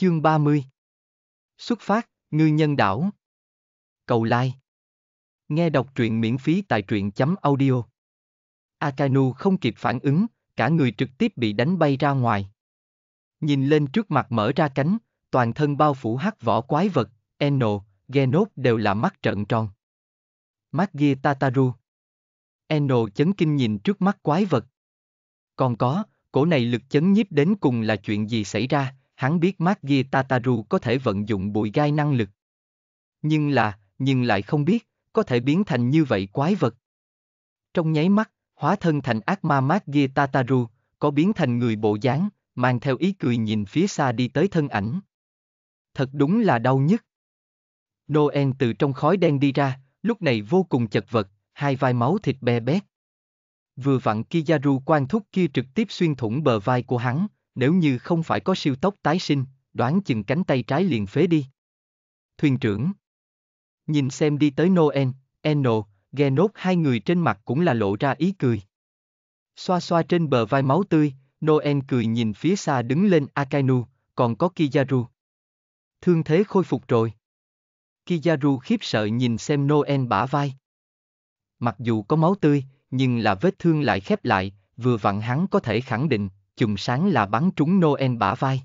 Chương 30 Xuất phát, ngư nhân đảo Cầu lai like. Nghe đọc truyện miễn phí tại truyện chấm audio Akanu không kịp phản ứng, cả người trực tiếp bị đánh bay ra ngoài. Nhìn lên trước mặt mở ra cánh, toàn thân bao phủ hắc vỏ quái vật, Eno, Genốt đều là mắt trợn tròn. Magia Tataru Eno chấn kinh nhìn trước mắt quái vật. Còn có, cổ này lực chấn nhiếp đến cùng là chuyện gì xảy ra? hắn biết Magia Tataru có thể vận dụng bụi gai năng lực. Nhưng là, nhưng lại không biết, có thể biến thành như vậy quái vật. Trong nháy mắt, hóa thân thành ác ma Magia Tataru, có biến thành người bộ dáng, mang theo ý cười nhìn phía xa đi tới thân ảnh. Thật đúng là đau nhất. Noel từ trong khói đen đi ra, lúc này vô cùng chật vật, hai vai máu thịt be bét. Vừa vặn Kizaru quan thúc kia trực tiếp xuyên thủng bờ vai của hắn, nếu như không phải có siêu tốc tái sinh, đoán chừng cánh tay trái liền phế đi. Thuyền trưởng Nhìn xem đi tới Noel, Eno, Genot hai người trên mặt cũng là lộ ra ý cười. Xoa xoa trên bờ vai máu tươi, Noel cười nhìn phía xa đứng lên Akainu, còn có Kizaru. Thương thế khôi phục rồi. Kizaru khiếp sợ nhìn xem Noel bả vai. Mặc dù có máu tươi, nhưng là vết thương lại khép lại, vừa vặn hắn có thể khẳng định, chùm sáng là bắn trúng Noel bả vai.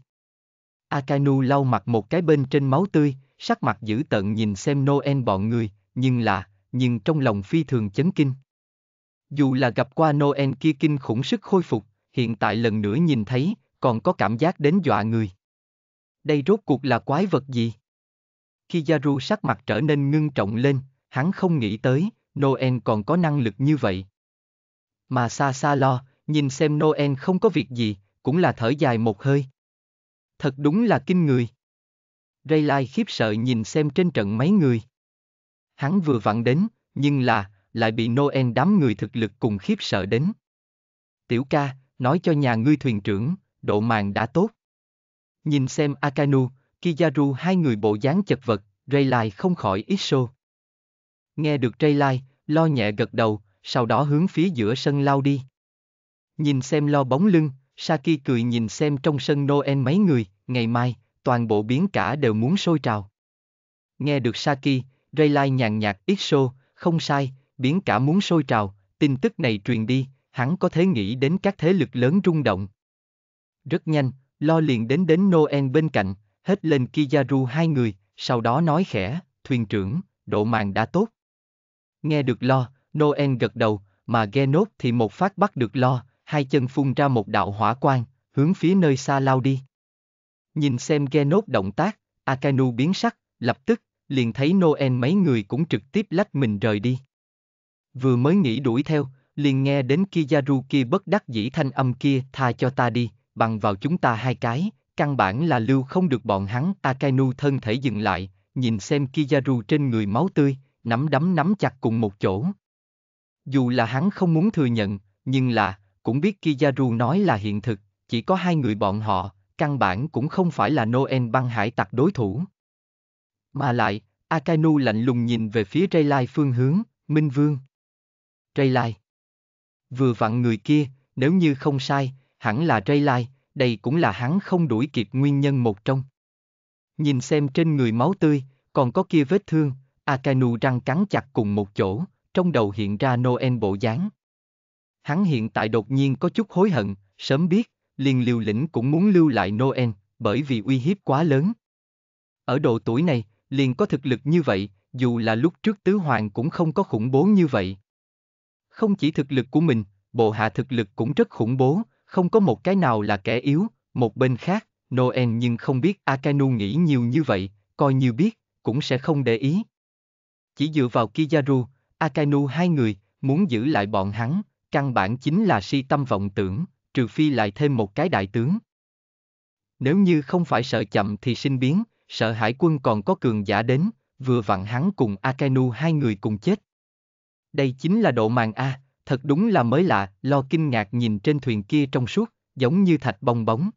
Akanu lau mặt một cái bên trên máu tươi, sắc mặt dữ tợn nhìn xem Noel bọn người, nhưng là, nhưng trong lòng phi thường chấn kinh. Dù là gặp qua Noel kia kinh khủng sức khôi phục, hiện tại lần nữa nhìn thấy, còn có cảm giác đến dọa người. Đây rốt cuộc là quái vật gì? Khi Yaru sắc mặt trở nên ngưng trọng lên, hắn không nghĩ tới, Noel còn có năng lực như vậy. Mà xa xa lo, nhìn xem Noel không có việc gì, cũng là thở dài một hơi. Thật đúng là kinh người. Rayleigh khiếp sợ nhìn xem trên trận mấy người. Hắn vừa vặn đến, nhưng là, lại bị Noel đám người thực lực cùng khiếp sợ đến. Tiểu ca, nói cho nhà ngươi thuyền trưởng, độ màng đã tốt. Nhìn xem Akanu, Kizaru hai người bộ dáng chật vật, Rayleigh không khỏi ít xô. Nghe được Rayleigh, lo nhẹ gật đầu, sau đó hướng phía giữa sân lao đi. Nhìn xem lo bóng lưng, Saki cười nhìn xem trong sân Noel mấy người, ngày mai, toàn bộ biến cả đều muốn sôi trào. Nghe được Saki, Rayleigh nhàn nhạt ít xô, không sai, biến cả muốn sôi trào, tin tức này truyền đi, hắn có thể nghĩ đến các thế lực lớn rung động. Rất nhanh, lo liền đến đến Noel bên cạnh, hết lên Kizaru hai người, sau đó nói khẽ, thuyền trưởng, độ màng đã tốt. Nghe được lo, Noel gật đầu, mà Genốt thì một phát bắt được lo, hai chân phun ra một đạo hỏa quang, hướng phía nơi xa lao đi. Nhìn xem Genos động tác, Akainu biến sắc, lập tức, liền thấy Noel mấy người cũng trực tiếp lách mình rời đi. Vừa mới nghĩ đuổi theo, liền nghe đến Kizaru kia bất đắc dĩ thanh âm kia tha cho ta đi, bằng vào chúng ta hai cái, căn bản là lưu không được bọn hắn. Akainu thân thể dừng lại, nhìn xem Kizaru trên người máu tươi, nắm đấm nắm chặt cùng một chỗ. Dù là hắn không muốn thừa nhận, nhưng là, cũng biết Kizaru nói là hiện thực, chỉ có hai người bọn họ, căn bản cũng không phải là Noel băng hải tặc đối thủ. Mà lại, Akainu lạnh lùng nhìn về phía Ray Lai phương hướng, Minh Vương. Ray Lai. Vừa vặn người kia, nếu như không sai, hẳn là Ray Lai, đây cũng là hắn không đuổi kịp nguyên nhân một trong. Nhìn xem trên người máu tươi, còn có kia vết thương, Akainu răng cắn chặt cùng một chỗ, trong đầu hiện ra Noel bộ dáng. Hắn hiện tại đột nhiên có chút hối hận, sớm biết, liền liều lĩnh cũng muốn lưu lại Noel, bởi vì uy hiếp quá lớn. Ở độ tuổi này, liền có thực lực như vậy, dù là lúc trước tứ hoàng cũng không có khủng bố như vậy. Không chỉ thực lực của mình, bộ hạ thực lực cũng rất khủng bố, không có một cái nào là kẻ yếu, một bên khác, Noel nhưng không biết Akainu nghĩ nhiều như vậy, coi như biết, cũng sẽ không để ý. Chỉ dựa vào Kizaru, Akainu hai người, muốn giữ lại bọn hắn, căn bản chính là si tâm vọng tưởng, trừ phi lại thêm một cái đại tướng. Nếu như không phải sợ chậm thì sinh biến, sợ hải quân còn có cường giả đến, vừa vặn hắn cùng Akenu hai người cùng chết. Đây chính là độ màng A, thật đúng là mới lạ, lo kinh ngạc nhìn trên thuyền kia trong suốt, giống như thạch bong bóng.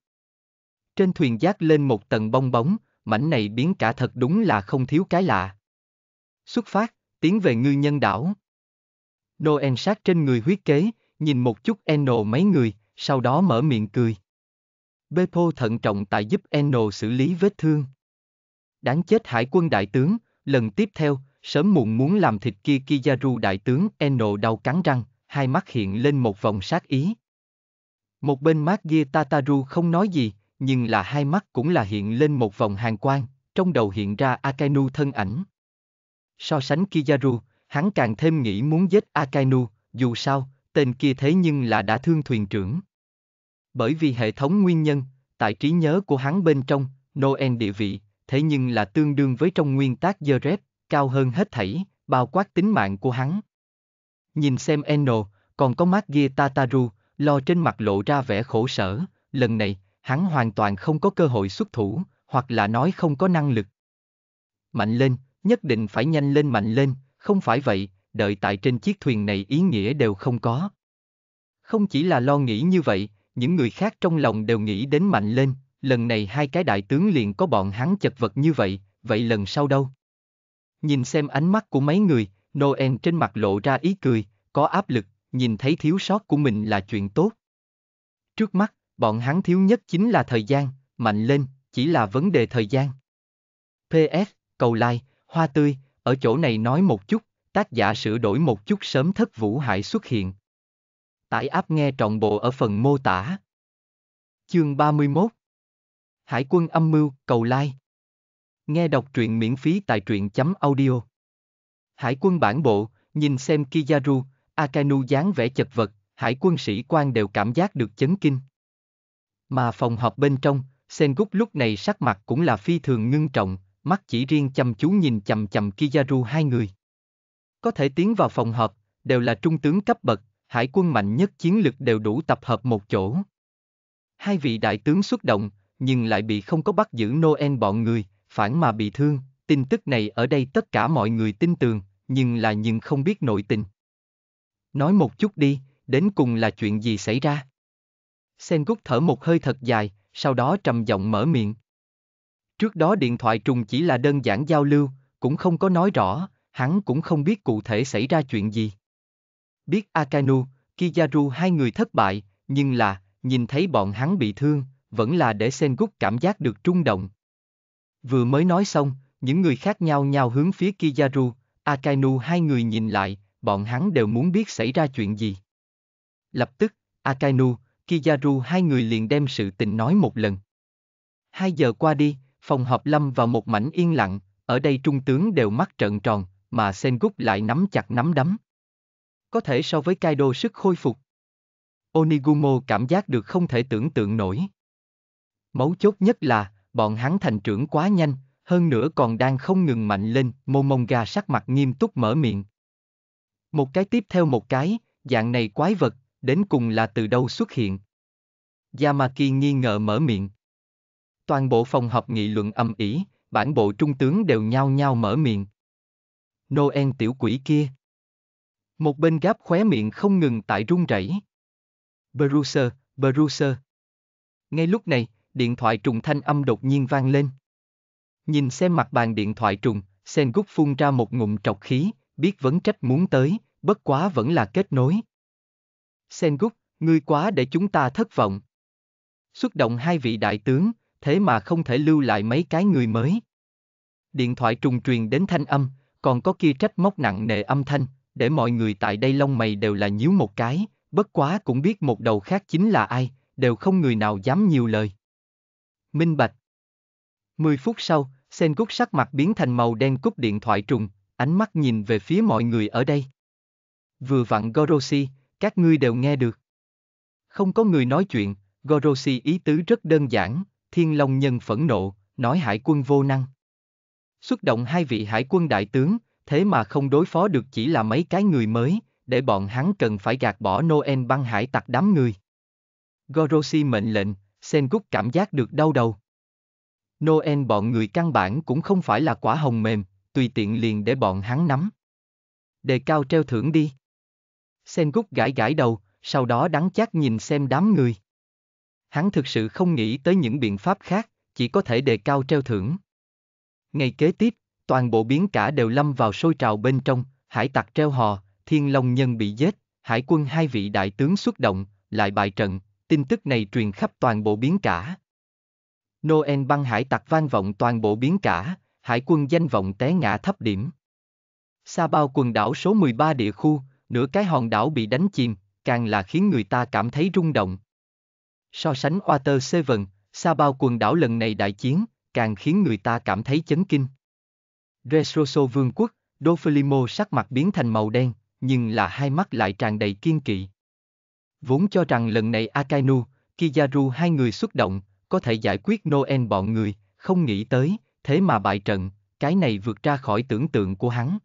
Trên thuyền giác lên một tầng bong bóng, mảnh này biến cả thật đúng là không thiếu cái lạ. Xuất phát, tiến về ngư nhân đảo. Noel sát trên người huyết kế, nhìn một chút Eno mấy người, sau đó mở miệng cười. Beppo thận trọng tại giúp Eno xử lý vết thương. Đáng chết hải quân đại tướng, lần tiếp theo, sớm muộn muốn làm thịt kia Kizaru đại tướng Eno đau cắn răng, hai mắt hiện lên một vòng sát ý. Một bên mắt kia Tataru không nói gì, nhưng là hai mắt cũng là hiện lên một vòng hàng quang, trong đầu hiện ra Akainu thân ảnh. So sánh Kizaru, hắn càng thêm nghĩ muốn giết Akainu, dù sao, tên kia thế nhưng là đã thương thuyền trưởng. Bởi vì hệ thống nguyên nhân, tại trí nhớ của hắn bên trong, Noel địa vị, thế nhưng là tương đương với trong nguyên tác Zerep, cao hơn hết thảy, bao quát tính mạng của hắn. Nhìn xem Eno, còn có Magia Tataru, lo trên mặt lộ ra vẻ khổ sở, lần này, hắn hoàn toàn không có cơ hội xuất thủ, hoặc là nói không có năng lực. Mạnh lên, nhất định phải nhanh lên mạnh lên, không phải vậy, đợi tại trên chiếc thuyền này ý nghĩa đều không có. Không chỉ là lo nghĩ như vậy, những người khác trong lòng đều nghĩ đến mạnh lên, lần này hai cái đại tướng liền có bọn hắn chật vật như vậy, vậy lần sau đâu? Nhìn xem ánh mắt của mấy người, Noel trên mặt lộ ra ý cười, có áp lực, nhìn thấy thiếu sót của mình là chuyện tốt. Trước mắt, bọn hắn thiếu nhất chính là thời gian, mạnh lên, chỉ là vấn đề thời gian. PS, cầu like, hoa tươi, ở chỗ này nói một chút, tác giả sửa đổi một chút sớm thất vũ hại xuất hiện. Tải áp nghe trọn bộ ở phần mô tả. Chương 31 Hải quân âm mưu, cầu lai. Like. Nghe đọc truyện miễn phí tại truyện chấm audio. Hải quân bản bộ, nhìn xem Kizaru, Akanu dáng vẻ chật vật, hải quân sĩ quan đều cảm giác được chấn kinh. Mà phòng họp bên trong, Sengoku lúc này sắc mặt cũng là phi thường ngưng trọng, mắt chỉ riêng chăm chú nhìn chầm chầm Kizaru hai người. Có thể tiến vào phòng họp, đều là trung tướng cấp bậc, hải quân mạnh nhất chiến lực đều đủ tập hợp một chỗ. Hai vị đại tướng xuất động, nhưng lại bị không có bắt giữ Noel bọn người, phản mà bị thương. Tin tức này ở đây tất cả mọi người tin tường, nhưng là nhưng không biết nội tình. Nói một chút đi, đến cùng là chuyện gì xảy ra? Sen Gúc thở một hơi thật dài, sau đó trầm giọng mở miệng. Trước đó điện thoại trùng chỉ là đơn giản giao lưu, cũng không có nói rõ, hắn cũng không biết cụ thể xảy ra chuyện gì. Biết Akainu, Kizaru hai người thất bại, nhưng là, nhìn thấy bọn hắn bị thương, vẫn là để Sengoku cảm giác được trung động. Vừa mới nói xong, những người khác nhau nhau hướng phía Kizaru, Akainu hai người nhìn lại, bọn hắn đều muốn biết xảy ra chuyện gì. Lập tức, Akainu, Kizaru hai người liền đem sự tình nói một lần. Hai giờ qua đi, phòng họp lâm vào một mảnh yên lặng, ở đây trung tướng đều mắt trợn tròn, mà Sengoku lại nắm chặt nắm đấm. Có thể so với Kaido sức khôi phục. Onigumo cảm giác được không thể tưởng tượng nổi. Mấu chốt nhất là, bọn hắn thành trưởng quá nhanh, hơn nữa còn đang không ngừng mạnh lên, Momonga sắc mặt nghiêm túc mở miệng. Một cái tiếp theo một cái, dạng này quái vật, đến cùng là từ đâu xuất hiện. Yamaki nghi ngờ mở miệng toàn bộ phòng họp nghị luận âm ỉ, bản bộ trung tướng đều nhao nhao mở miệng. Noel tiểu quỷ kia. Một bên gáp khóe miệng không ngừng tại run rẩy. Bruce, Bruce. Ngay lúc này, điện thoại trùng thanh âm đột nhiên vang lên. Nhìn xem mặt bàn điện thoại trùng, Sen Gúc phun ra một ngụm trọc khí, biết vấn trách muốn tới, bất quá vẫn là kết nối. Sen Gúc, ngươi quá để chúng ta thất vọng. Xuất động hai vị đại tướng, thế mà không thể lưu lại mấy cái người mới. Điện thoại trùng truyền đến thanh âm, còn có kia trách móc nặng nề âm thanh, để mọi người tại đây lông mày đều là nhíu một cái, bất quá cũng biết một đầu khác chính là ai, đều không người nào dám nhiều lời. Minh Bạch Mười phút sau, sen cúc sắc mặt biến thành màu đen cúp điện thoại trùng, ánh mắt nhìn về phía mọi người ở đây. Vừa vặn Gorosi, các ngươi đều nghe được. Không có người nói chuyện, Gorosi ý tứ rất đơn giản, Thiên Long Nhân phẫn nộ, nói hải quân vô năng. Xuất động hai vị hải quân đại tướng, thế mà không đối phó được chỉ là mấy cái người mới, để bọn hắn cần phải gạt bỏ Noel băng hải tặc đám người. Goroshi mệnh lệnh, Sengoku cảm giác được đau đầu. Noel bọn người căn bản cũng không phải là quả hồng mềm, tùy tiện liền để bọn hắn nắm. Đề cao treo thưởng đi. Sengoku gãi gãi đầu, sau đó đắng chát nhìn xem đám người hắn thực sự không nghĩ tới những biện pháp khác, chỉ có thể đề cao treo thưởng. Ngày kế tiếp, toàn bộ biến cả đều lâm vào sôi trào bên trong, hải tặc treo hò, thiên long nhân bị giết, hải quân hai vị đại tướng xuất động, lại bại trận, tin tức này truyền khắp toàn bộ biến cả. Noel băng hải tặc vang vọng toàn bộ biến cả, hải quân danh vọng té ngã thấp điểm. Sa bao quần đảo số 13 địa khu, nửa cái hòn đảo bị đánh chìm, càng là khiến người ta cảm thấy rung động, So sánh Water Seven, Sa bao quần đảo lần này đại chiến, càng khiến người ta cảm thấy chấn kinh. Resoso vương quốc, Doflimo sắc mặt biến thành màu đen, nhưng là hai mắt lại tràn đầy kiên kỵ. Vốn cho rằng lần này Akainu, Kizaru hai người xuất động, có thể giải quyết Noel bọn người, không nghĩ tới, thế mà bại trận, cái này vượt ra khỏi tưởng tượng của hắn.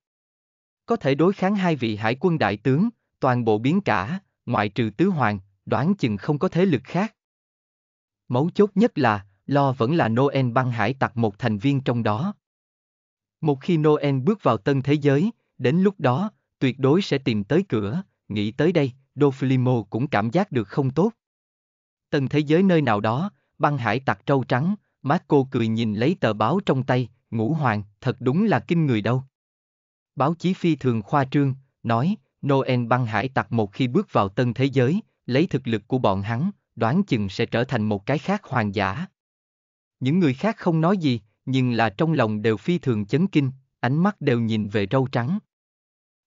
Có thể đối kháng hai vị hải quân đại tướng, toàn bộ biến cả, ngoại trừ tứ hoàng, đoán chừng không có thế lực khác. Mấu chốt nhất là, Lo vẫn là Noel băng hải tặc một thành viên trong đó. Một khi Noel bước vào tân thế giới, đến lúc đó, tuyệt đối sẽ tìm tới cửa, nghĩ tới đây, Doflimo cũng cảm giác được không tốt. Tân thế giới nơi nào đó, băng hải tặc trâu trắng, Marco cười nhìn lấy tờ báo trong tay, ngũ hoàng, thật đúng là kinh người đâu. Báo chí phi thường khoa trương, nói, Noel băng hải tặc một khi bước vào tân thế giới, lấy thực lực của bọn hắn, đoán chừng sẽ trở thành một cái khác hoàng giả. Những người khác không nói gì, nhưng là trong lòng đều phi thường chấn kinh, ánh mắt đều nhìn về râu trắng.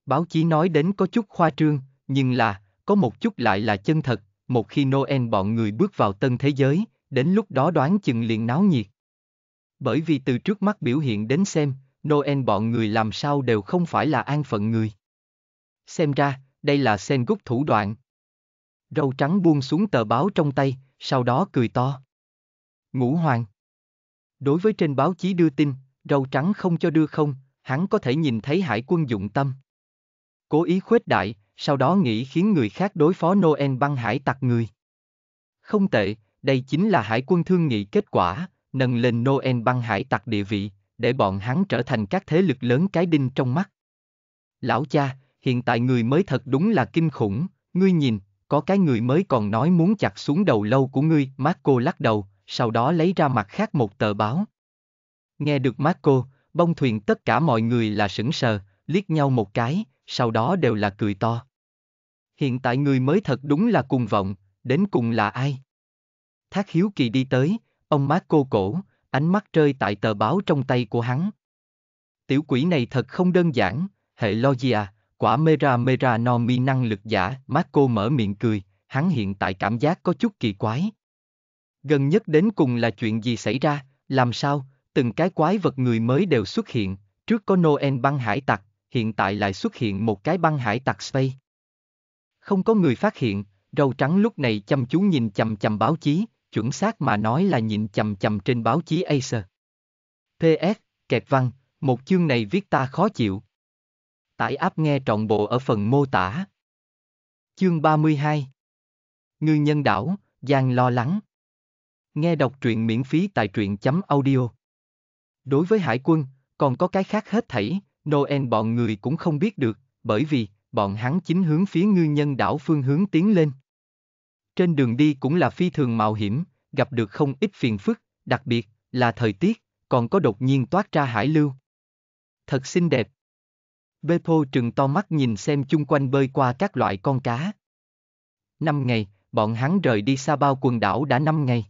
Báo chí nói đến có chút khoa trương, nhưng là, có một chút lại là chân thật, một khi Noel bọn người bước vào tân thế giới, đến lúc đó đoán chừng liền náo nhiệt. Bởi vì từ trước mắt biểu hiện đến xem, Noel bọn người làm sao đều không phải là an phận người. Xem ra, đây là sen gút thủ đoạn, Râu trắng buông xuống tờ báo trong tay, sau đó cười to. Ngũ Hoàng Đối với trên báo chí đưa tin, râu trắng không cho đưa không, hắn có thể nhìn thấy hải quân dụng tâm. Cố ý khuếch đại, sau đó nghĩ khiến người khác đối phó Noel băng hải tặc người. Không tệ, đây chính là hải quân thương nghị kết quả, nâng lên Noel băng hải tặc địa vị, để bọn hắn trở thành các thế lực lớn cái đinh trong mắt. Lão cha, hiện tại người mới thật đúng là kinh khủng, ngươi nhìn, có cái người mới còn nói muốn chặt xuống đầu lâu của ngươi, Marco lắc đầu, sau đó lấy ra mặt khác một tờ báo. Nghe được Marco, bông thuyền tất cả mọi người là sững sờ, liếc nhau một cái, sau đó đều là cười to. Hiện tại người mới thật đúng là cùng vọng, đến cùng là ai? Thác Hiếu Kỳ đi tới, ông Marco cổ, ánh mắt rơi tại tờ báo trong tay của hắn. Tiểu quỷ này thật không đơn giản, hệ Logia, Quả Mera Mera no mi năng lực giả, Marco mở miệng cười, hắn hiện tại cảm giác có chút kỳ quái. Gần nhất đến cùng là chuyện gì xảy ra, làm sao, từng cái quái vật người mới đều xuất hiện, trước có Noel băng hải tặc, hiện tại lại xuất hiện một cái băng hải tặc Spay. Không có người phát hiện, râu trắng lúc này chăm chú nhìn chầm chầm báo chí, chuẩn xác mà nói là nhìn chầm chầm trên báo chí Acer. PS, kẹp văn, một chương này viết ta khó chịu. Tải app nghe trọn bộ ở phần mô tả. Chương 32 Ngư nhân đảo, Giang lo lắng. Nghe đọc truyện miễn phí tại truyện chấm audio. Đối với hải quân, còn có cái khác hết thảy, Noel bọn người cũng không biết được, bởi vì, bọn hắn chính hướng phía ngư nhân đảo phương hướng tiến lên. Trên đường đi cũng là phi thường mạo hiểm, gặp được không ít phiền phức, đặc biệt, là thời tiết, còn có đột nhiên toát ra hải lưu. Thật xinh đẹp. Beppo trừng to mắt nhìn xem chung quanh bơi qua các loại con cá. Năm ngày, bọn hắn rời đi xa bao quần đảo đã năm ngày.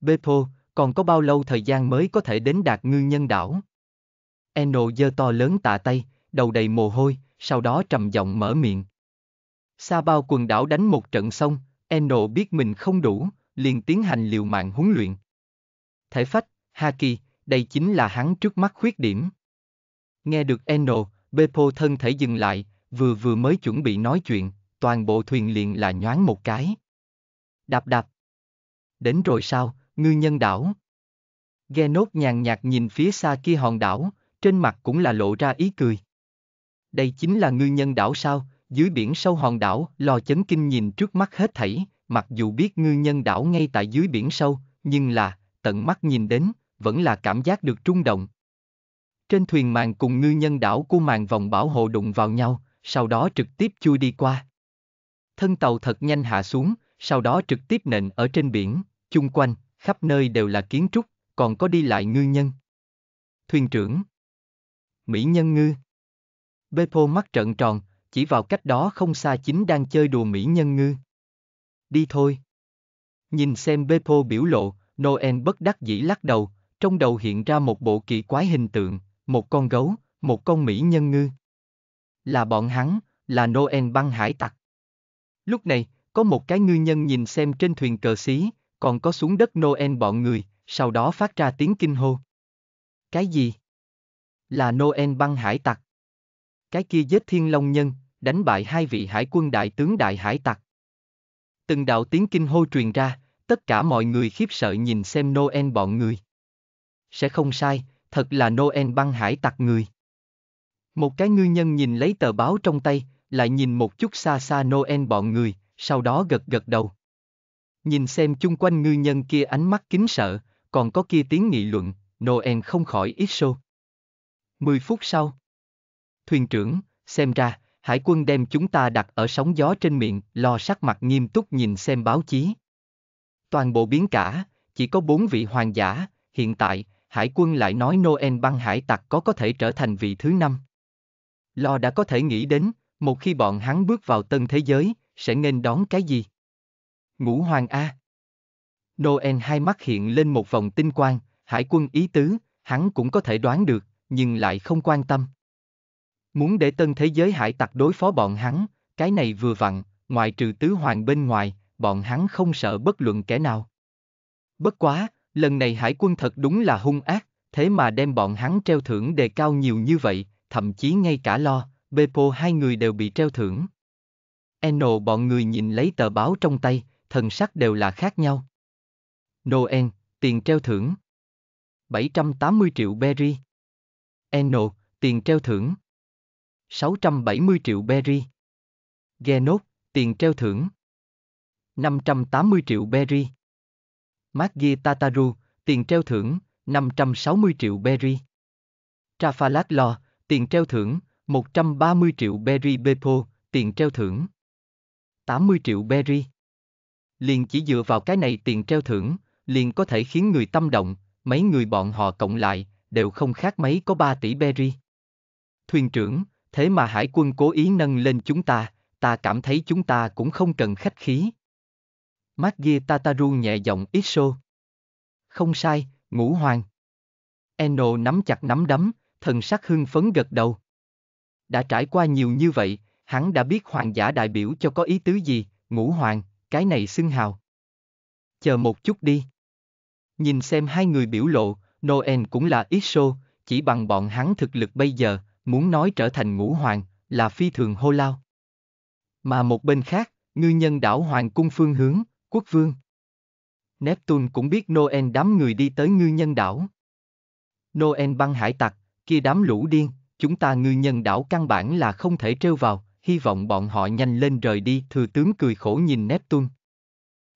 Beppo, còn có bao lâu thời gian mới có thể đến đạt ngư nhân đảo? Eno giơ to lớn tạ tay, đầu đầy mồ hôi, sau đó trầm giọng mở miệng. Xa bao quần đảo đánh một trận xong, Eno biết mình không đủ, liền tiến hành liều mạng huấn luyện. Thể phách, Haki, đây chính là hắn trước mắt khuyết điểm. Nghe được Eno, Beppo thân thể dừng lại, vừa vừa mới chuẩn bị nói chuyện, toàn bộ thuyền liền là nhoáng một cái. Đạp đạp. Đến rồi sao, ngư nhân đảo. Genốt nhàn nhạt nhìn phía xa kia hòn đảo, trên mặt cũng là lộ ra ý cười. Đây chính là ngư nhân đảo sao, dưới biển sâu hòn đảo, lò chấn kinh nhìn trước mắt hết thảy, mặc dù biết ngư nhân đảo ngay tại dưới biển sâu, nhưng là, tận mắt nhìn đến, vẫn là cảm giác được trung động, trên thuyền màng cùng ngư nhân đảo của màng vòng bảo hộ đụng vào nhau, sau đó trực tiếp chui đi qua. Thân tàu thật nhanh hạ xuống, sau đó trực tiếp nện ở trên biển, chung quanh, khắp nơi đều là kiến trúc, còn có đi lại ngư nhân. Thuyền trưởng Mỹ nhân ngư Bepo mắt trợn tròn, chỉ vào cách đó không xa chính đang chơi đùa Mỹ nhân ngư. Đi thôi. Nhìn xem Bepo biểu lộ, Noel bất đắc dĩ lắc đầu, trong đầu hiện ra một bộ kỳ quái hình tượng, một con gấu, một con mỹ nhân ngư. Là bọn hắn, là Noel băng hải tặc. Lúc này, có một cái ngư nhân nhìn xem trên thuyền cờ xí, còn có xuống đất Noel bọn người, sau đó phát ra tiếng kinh hô. Cái gì? Là Noel băng hải tặc. Cái kia giết thiên long nhân, đánh bại hai vị hải quân đại tướng đại hải tặc. Từng đạo tiếng kinh hô truyền ra, tất cả mọi người khiếp sợ nhìn xem Noel bọn người. Sẽ không sai, thật là Noel băng hải tặc người. Một cái ngư nhân nhìn lấy tờ báo trong tay, lại nhìn một chút xa xa Noel bọn người, sau đó gật gật đầu. Nhìn xem chung quanh ngư nhân kia ánh mắt kính sợ, còn có kia tiếng nghị luận, Noel không khỏi ít xô. Mười phút sau. Thuyền trưởng, xem ra, hải quân đem chúng ta đặt ở sóng gió trên miệng, lo sắc mặt nghiêm túc nhìn xem báo chí. Toàn bộ biến cả, chỉ có bốn vị hoàng giả, hiện tại, Hải quân lại nói Noel băng hải tặc có có thể trở thành vị thứ năm. Lo đã có thể nghĩ đến, một khi bọn hắn bước vào tân thế giới, sẽ nên đón cái gì? Ngũ Hoàng A. Noel hai mắt hiện lên một vòng tinh quang, hải quân ý tứ, hắn cũng có thể đoán được, nhưng lại không quan tâm. Muốn để tân thế giới hải tặc đối phó bọn hắn, cái này vừa vặn, ngoại trừ tứ hoàng bên ngoài, bọn hắn không sợ bất luận kẻ nào. Bất quá, lần này hải quân thật đúng là hung ác, thế mà đem bọn hắn treo thưởng đề cao nhiều như vậy, thậm chí ngay cả lo, Beppo hai người đều bị treo thưởng. Eno bọn người nhìn lấy tờ báo trong tay, thần sắc đều là khác nhau. Noel, tiền treo thưởng. 780 triệu berry. Eno, tiền treo thưởng. 670 triệu berry. Genot, tiền treo thưởng. 580 triệu berry. Maggie Tataru, tiền treo thưởng, 560 triệu berry. Trafalgar Law, tiền treo thưởng, 130 triệu berry Bepo, tiền treo thưởng. 80 triệu berry. Liền chỉ dựa vào cái này tiền treo thưởng, liền có thể khiến người tâm động, mấy người bọn họ cộng lại, đều không khác mấy có 3 tỷ berry. Thuyền trưởng, thế mà hải quân cố ý nâng lên chúng ta, ta cảm thấy chúng ta cũng không cần khách khí. Maggie Tataru nhẹ giọng ít Không sai, ngũ hoàng. Eno nắm chặt nắm đấm, thần sắc hưng phấn gật đầu. Đã trải qua nhiều như vậy, hắn đã biết hoàng giả đại biểu cho có ý tứ gì, ngũ hoàng, cái này xưng hào. Chờ một chút đi. Nhìn xem hai người biểu lộ, Noel cũng là ít chỉ bằng bọn hắn thực lực bây giờ, muốn nói trở thành ngũ hoàng, là phi thường hô lao. Mà một bên khác, ngư nhân đảo hoàng cung phương hướng, quốc vương. Neptune cũng biết Noel đám người đi tới ngư nhân đảo. Noel băng hải tặc, kia đám lũ điên, chúng ta ngư nhân đảo căn bản là không thể trêu vào, hy vọng bọn họ nhanh lên rời đi, thừa tướng cười khổ nhìn Neptune.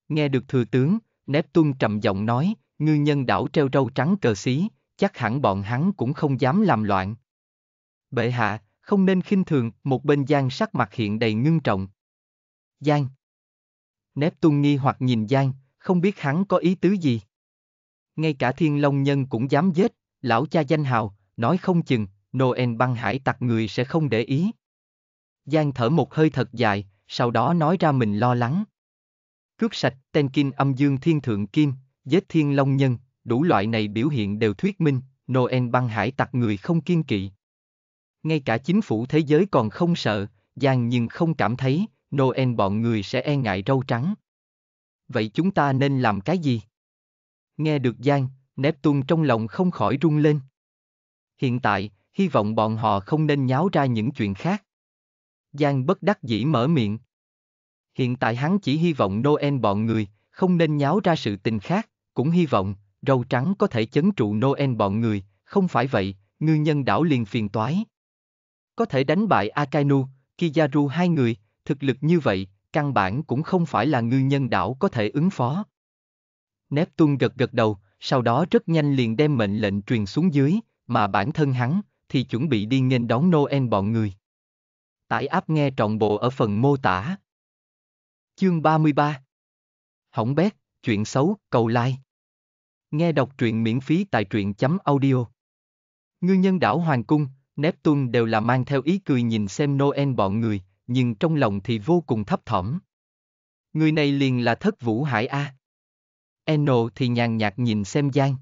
Nghe được thừa tướng, Neptune trầm giọng nói, ngư nhân đảo treo râu trắng cờ xí, chắc hẳn bọn hắn cũng không dám làm loạn. Bệ hạ, không nên khinh thường, một bên Giang sắc mặt hiện đầy ngưng trọng. Giang Neptun nghi hoặc nhìn Giang, không biết hắn có ý tứ gì. Ngay cả thiên long nhân cũng dám giết, lão cha danh hào, nói không chừng, Noel băng hải tặc người sẽ không để ý. Giang thở một hơi thật dài, sau đó nói ra mình lo lắng. Cướp sạch, tên kim âm dương thiên thượng kim, giết thiên long nhân, đủ loại này biểu hiện đều thuyết minh, Noel băng hải tặc người không kiên kỵ. Ngay cả chính phủ thế giới còn không sợ, Giang nhưng không cảm thấy, Noel bọn người sẽ e ngại râu trắng. Vậy chúng ta nên làm cái gì? Nghe được Giang, Neptune trong lòng không khỏi run lên. Hiện tại, hy vọng bọn họ không nên nháo ra những chuyện khác. Giang bất đắc dĩ mở miệng. Hiện tại hắn chỉ hy vọng Noel bọn người, không nên nháo ra sự tình khác, cũng hy vọng, râu trắng có thể chấn trụ Noel bọn người, không phải vậy, ngư nhân đảo liền phiền toái. Có thể đánh bại Akainu, Kizaru hai người, thực lực như vậy, căn bản cũng không phải là ngư nhân đảo có thể ứng phó. Neptune gật gật đầu, sau đó rất nhanh liền đem mệnh lệnh truyền xuống dưới, mà bản thân hắn thì chuẩn bị đi nghênh đón Noel bọn người. Tải áp nghe trọn bộ ở phần mô tả. Chương 33 Hỏng bét, chuyện xấu, cầu like. Nghe đọc truyện miễn phí tại truyện chấm audio. Ngư nhân đảo Hoàng Cung, Neptune đều là mang theo ý cười nhìn xem Noel bọn người, nhưng trong lòng thì vô cùng thấp thỏm. Người này liền là thất vũ hải A. Eno thì nhàn nhạt nhìn xem Giang.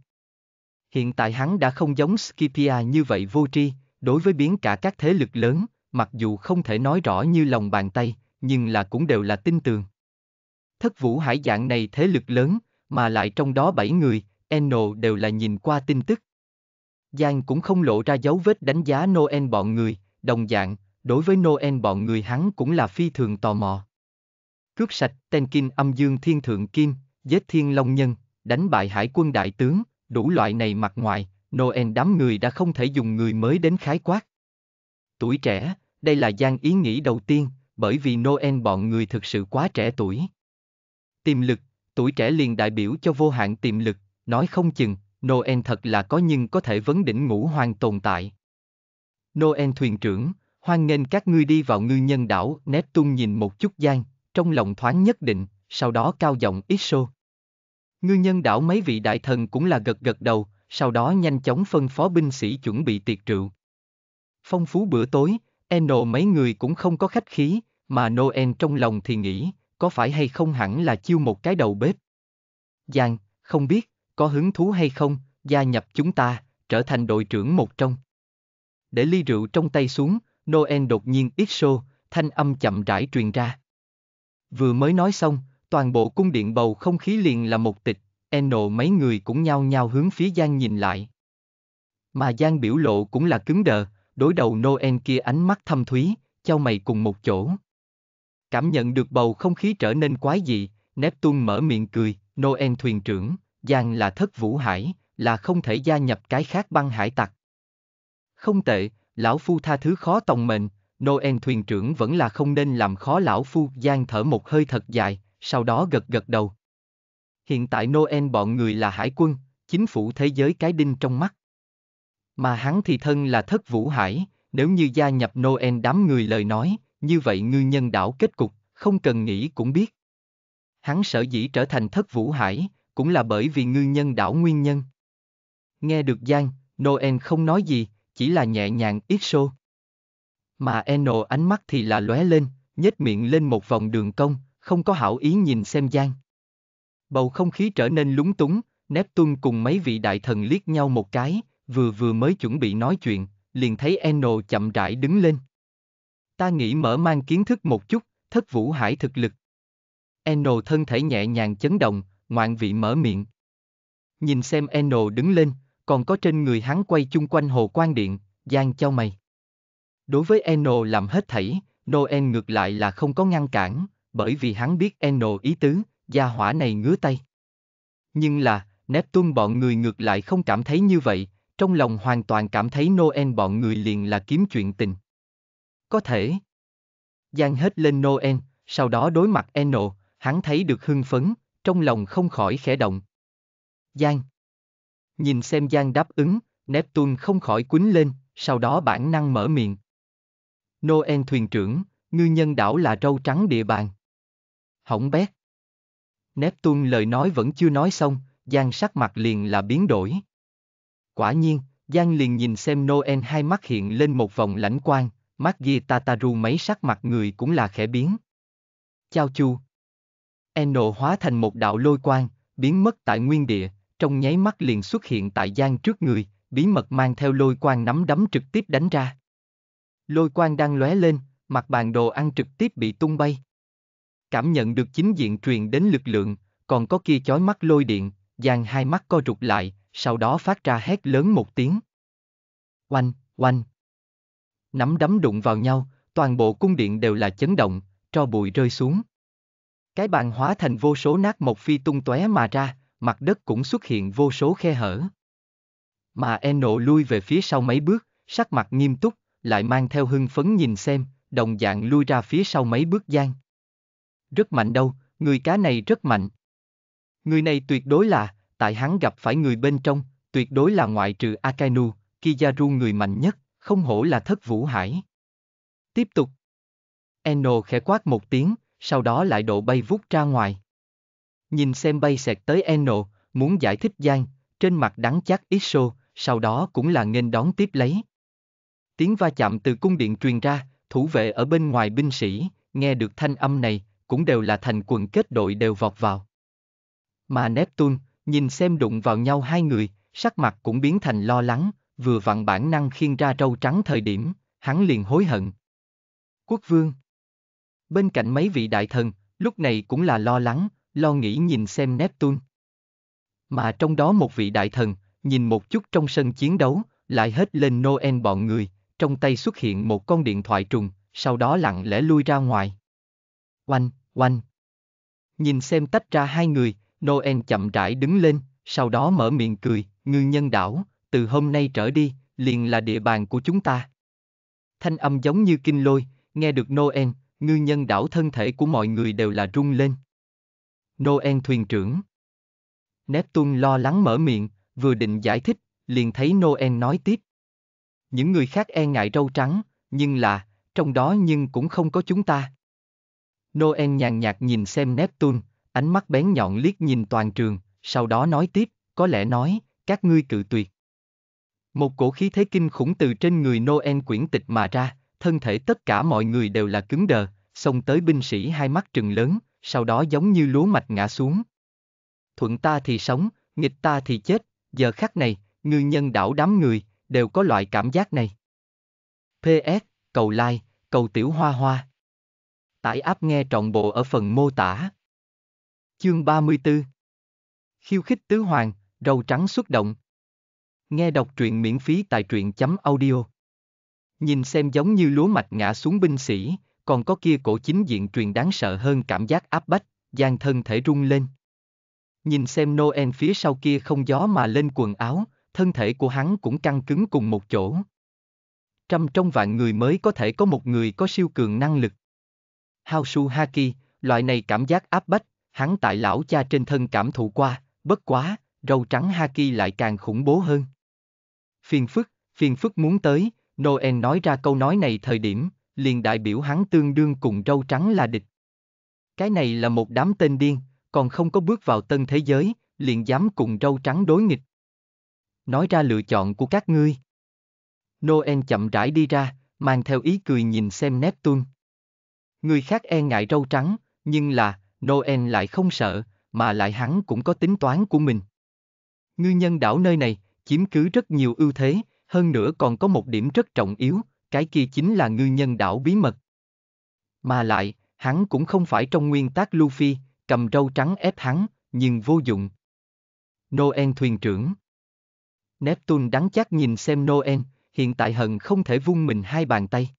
Hiện tại hắn đã không giống Skipia như vậy vô tri, đối với biến cả các thế lực lớn, mặc dù không thể nói rõ như lòng bàn tay, nhưng là cũng đều là tin tường. Thất vũ hải dạng này thế lực lớn, mà lại trong đó bảy người, Eno đều là nhìn qua tin tức. Giang cũng không lộ ra dấu vết đánh giá Noel bọn người, đồng dạng, đối với Noel bọn người hắn cũng là phi thường tò mò. Cướp sạch Tenkin âm dương thiên thượng kim, giết thiên long nhân, đánh bại hải quân đại tướng, đủ loại này mặt ngoài, Noel đám người đã không thể dùng người mới đến khái quát. Tuổi trẻ, đây là gian ý nghĩ đầu tiên, bởi vì Noel bọn người thực sự quá trẻ tuổi. Tiềm lực, tuổi trẻ liền đại biểu cho vô hạn tiềm lực, nói không chừng, Noel thật là có nhưng có thể vấn đỉnh ngũ hoàng tồn tại. Noel thuyền trưởng, hoan nghênh các ngươi đi vào ngư nhân đảo, tung nhìn một chút Giang, trong lòng thoáng nhất định, sau đó cao giọng ít xô. Ngư nhân đảo mấy vị đại thần cũng là gật gật đầu, sau đó nhanh chóng phân phó binh sĩ chuẩn bị tiệc rượu. Phong phú bữa tối, Eno mấy người cũng không có khách khí, mà Noel trong lòng thì nghĩ, có phải hay không hẳn là chiêu một cái đầu bếp. Giang, không biết, có hứng thú hay không, gia nhập chúng ta, trở thành đội trưởng một trong. Để ly rượu trong tay xuống, Noel đột nhiên ít xô, thanh âm chậm rãi truyền ra. Vừa mới nói xong, toàn bộ cung điện bầu không khí liền là một tịch, Eno mấy người cũng nhao nhao hướng phía Giang nhìn lại. Mà Giang biểu lộ cũng là cứng đờ, đối đầu Noel kia ánh mắt thâm thúy, trao mày cùng một chỗ. Cảm nhận được bầu không khí trở nên quái dị, Neptune mở miệng cười, Noel thuyền trưởng, Giang là thất vũ hải, là không thể gia nhập cái khác băng hải tặc. Không tệ, lão phu tha thứ khó tòng mệnh, Noel thuyền trưởng vẫn là không nên làm khó lão phu, Giang thở một hơi thật dài, sau đó gật gật đầu. Hiện tại Noel bọn người là hải quân, chính phủ thế giới cái đinh trong mắt. Mà hắn thì thân là thất vũ hải, nếu như gia nhập Noel đám người lời nói, như vậy ngư nhân đảo kết cục, không cần nghĩ cũng biết. Hắn sở dĩ trở thành thất vũ hải, cũng là bởi vì ngư nhân đảo nguyên nhân. Nghe được Giang, Noel không nói gì, chỉ là nhẹ nhàng ít xô. Mà Eno ánh mắt thì là lóe lên, nhếch miệng lên một vòng đường cong, không có hảo ý nhìn xem Giang. Bầu không khí trở nên lúng túng, Neptune cùng mấy vị đại thần liếc nhau một cái, vừa vừa mới chuẩn bị nói chuyện, liền thấy Eno chậm rãi đứng lên. Ta nghĩ mở mang kiến thức một chút, thất vũ hải thực lực. Eno thân thể nhẹ nhàng chấn động, ngoạn vị mở miệng. Nhìn xem Eno đứng lên, còn có trên người hắn quay chung quanh hồ quan điện, Giang cho mày. Đối với Eno làm hết thảy, Noel ngược lại là không có ngăn cản, bởi vì hắn biết Eno ý tứ, gia hỏa này ngứa tay. Nhưng là, Neptune bọn người ngược lại không cảm thấy như vậy, trong lòng hoàn toàn cảm thấy Noel bọn người liền là kiếm chuyện tình. Có thể. Giang hết lên Noel, sau đó đối mặt Eno, hắn thấy được hưng phấn, trong lòng không khỏi khẽ động. Giang. Nhìn xem Giang đáp ứng, Neptune không khỏi quýnh lên, sau đó bản năng mở miệng. Noel thuyền trưởng, ngư nhân đảo là râu trắng địa bàn. Hỏng bét. Neptune lời nói vẫn chưa nói xong, Giang sắc mặt liền là biến đổi. Quả nhiên, Giang liền nhìn xem Noel hai mắt hiện lên một vòng lãnh quang, mắt ghi Tataru mấy sắc mặt người cũng là khẽ biến. Chao chu. Eno hóa thành một đạo lôi quang, biến mất tại nguyên địa, trong nháy mắt liền xuất hiện tại gian trước người, bí mật mang theo lôi quang nắm đấm trực tiếp đánh ra. Lôi quang đang lóe lên, mặt bàn đồ ăn trực tiếp bị tung bay. Cảm nhận được chính diện truyền đến lực lượng, còn có kia chói mắt lôi điện, Giang hai mắt co rụt lại, sau đó phát ra hét lớn một tiếng. Oanh, oanh. Nắm đấm đụng vào nhau, toàn bộ cung điện đều là chấn động, cho bụi rơi xuống. Cái bàn hóa thành vô số nát mộc phi tung tóe mà ra, mặt đất cũng xuất hiện vô số khe hở. Mà Eno lui về phía sau mấy bước, sắc mặt nghiêm túc, lại mang theo hưng phấn nhìn xem, đồng dạng lui ra phía sau mấy bước gian. Rất mạnh đâu, người cá này rất mạnh. Người này tuyệt đối là, tại hắn gặp phải người bên trong, tuyệt đối là ngoại trừ Akainu, Kizaru người mạnh nhất, không hổ là thất vũ hải. Tiếp tục. Eno khẽ quát một tiếng, sau đó lại độ bay vút ra ngoài nhìn xem bay xẹt tới Eno, muốn giải thích Giang, trên mặt đắng chắc ít sau đó cũng là nghênh đón tiếp lấy. Tiếng va chạm từ cung điện truyền ra, thủ vệ ở bên ngoài binh sĩ, nghe được thanh âm này, cũng đều là thành quần kết đội đều vọt vào. Mà Neptune, nhìn xem đụng vào nhau hai người, sắc mặt cũng biến thành lo lắng, vừa vặn bản năng khiên ra trâu trắng thời điểm, hắn liền hối hận. Quốc vương Bên cạnh mấy vị đại thần, lúc này cũng là lo lắng, lo nghĩ nhìn xem Neptune. Mà trong đó một vị đại thần, nhìn một chút trong sân chiến đấu, lại hết lên Noel bọn người, trong tay xuất hiện một con điện thoại trùng, sau đó lặng lẽ lui ra ngoài. Oanh, oanh. Nhìn xem tách ra hai người, Noel chậm rãi đứng lên, sau đó mở miệng cười, ngư nhân đảo, từ hôm nay trở đi, liền là địa bàn của chúng ta. Thanh âm giống như kinh lôi, nghe được Noel, ngư nhân đảo thân thể của mọi người đều là rung lên. Noel thuyền trưởng. Neptune lo lắng mở miệng, vừa định giải thích, liền thấy Noel nói tiếp. Những người khác e ngại râu trắng, nhưng là, trong đó nhưng cũng không có chúng ta. Noel nhàn nhạt nhìn xem Neptune, ánh mắt bén nhọn liếc nhìn toàn trường, sau đó nói tiếp, có lẽ nói, các ngươi cự tuyệt. Một cổ khí thế kinh khủng từ trên người Noel quyển tịch mà ra, thân thể tất cả mọi người đều là cứng đờ, xông tới binh sĩ hai mắt trừng lớn, sau đó giống như lúa mạch ngã xuống. Thuận ta thì sống, nghịch ta thì chết, giờ khắc này, ngư nhân đảo đám người, đều có loại cảm giác này. PS, cầu like, cầu tiểu hoa hoa. Tải áp nghe trọn bộ ở phần mô tả. Chương 34 Khiêu khích tứ hoàng, râu trắng xuất động. Nghe đọc truyện miễn phí tại truyện chấm audio. Nhìn xem giống như lúa mạch ngã xuống binh sĩ, còn có kia cổ chính diện truyền đáng sợ hơn cảm giác áp bách, gian thân thể rung lên. Nhìn xem Noel phía sau kia không gió mà lên quần áo, thân thể của hắn cũng căng cứng cùng một chỗ. Trăm trong vạn người mới có thể có một người có siêu cường năng lực. su Haki, loại này cảm giác áp bách, hắn tại lão cha trên thân cảm thụ qua, bất quá, râu trắng Haki lại càng khủng bố hơn. Phiền phức, phiền phức muốn tới, Noel nói ra câu nói này thời điểm, liền đại biểu hắn tương đương cùng râu trắng là địch. Cái này là một đám tên điên, còn không có bước vào tân thế giới, liền dám cùng râu trắng đối nghịch. Nói ra lựa chọn của các ngươi. Noel chậm rãi đi ra, mang theo ý cười nhìn xem Neptune. Người khác e ngại râu trắng, nhưng là, Noel lại không sợ, mà lại hắn cũng có tính toán của mình. Ngư nhân đảo nơi này, chiếm cứ rất nhiều ưu thế, hơn nữa còn có một điểm rất trọng yếu, cái kia chính là ngư nhân đảo bí mật. Mà lại, hắn cũng không phải trong nguyên tác Luffy, cầm râu trắng ép hắn, nhưng vô dụng. Noel thuyền trưởng Neptune đắng chát nhìn xem Noel, hiện tại hận không thể vung mình hai bàn tay.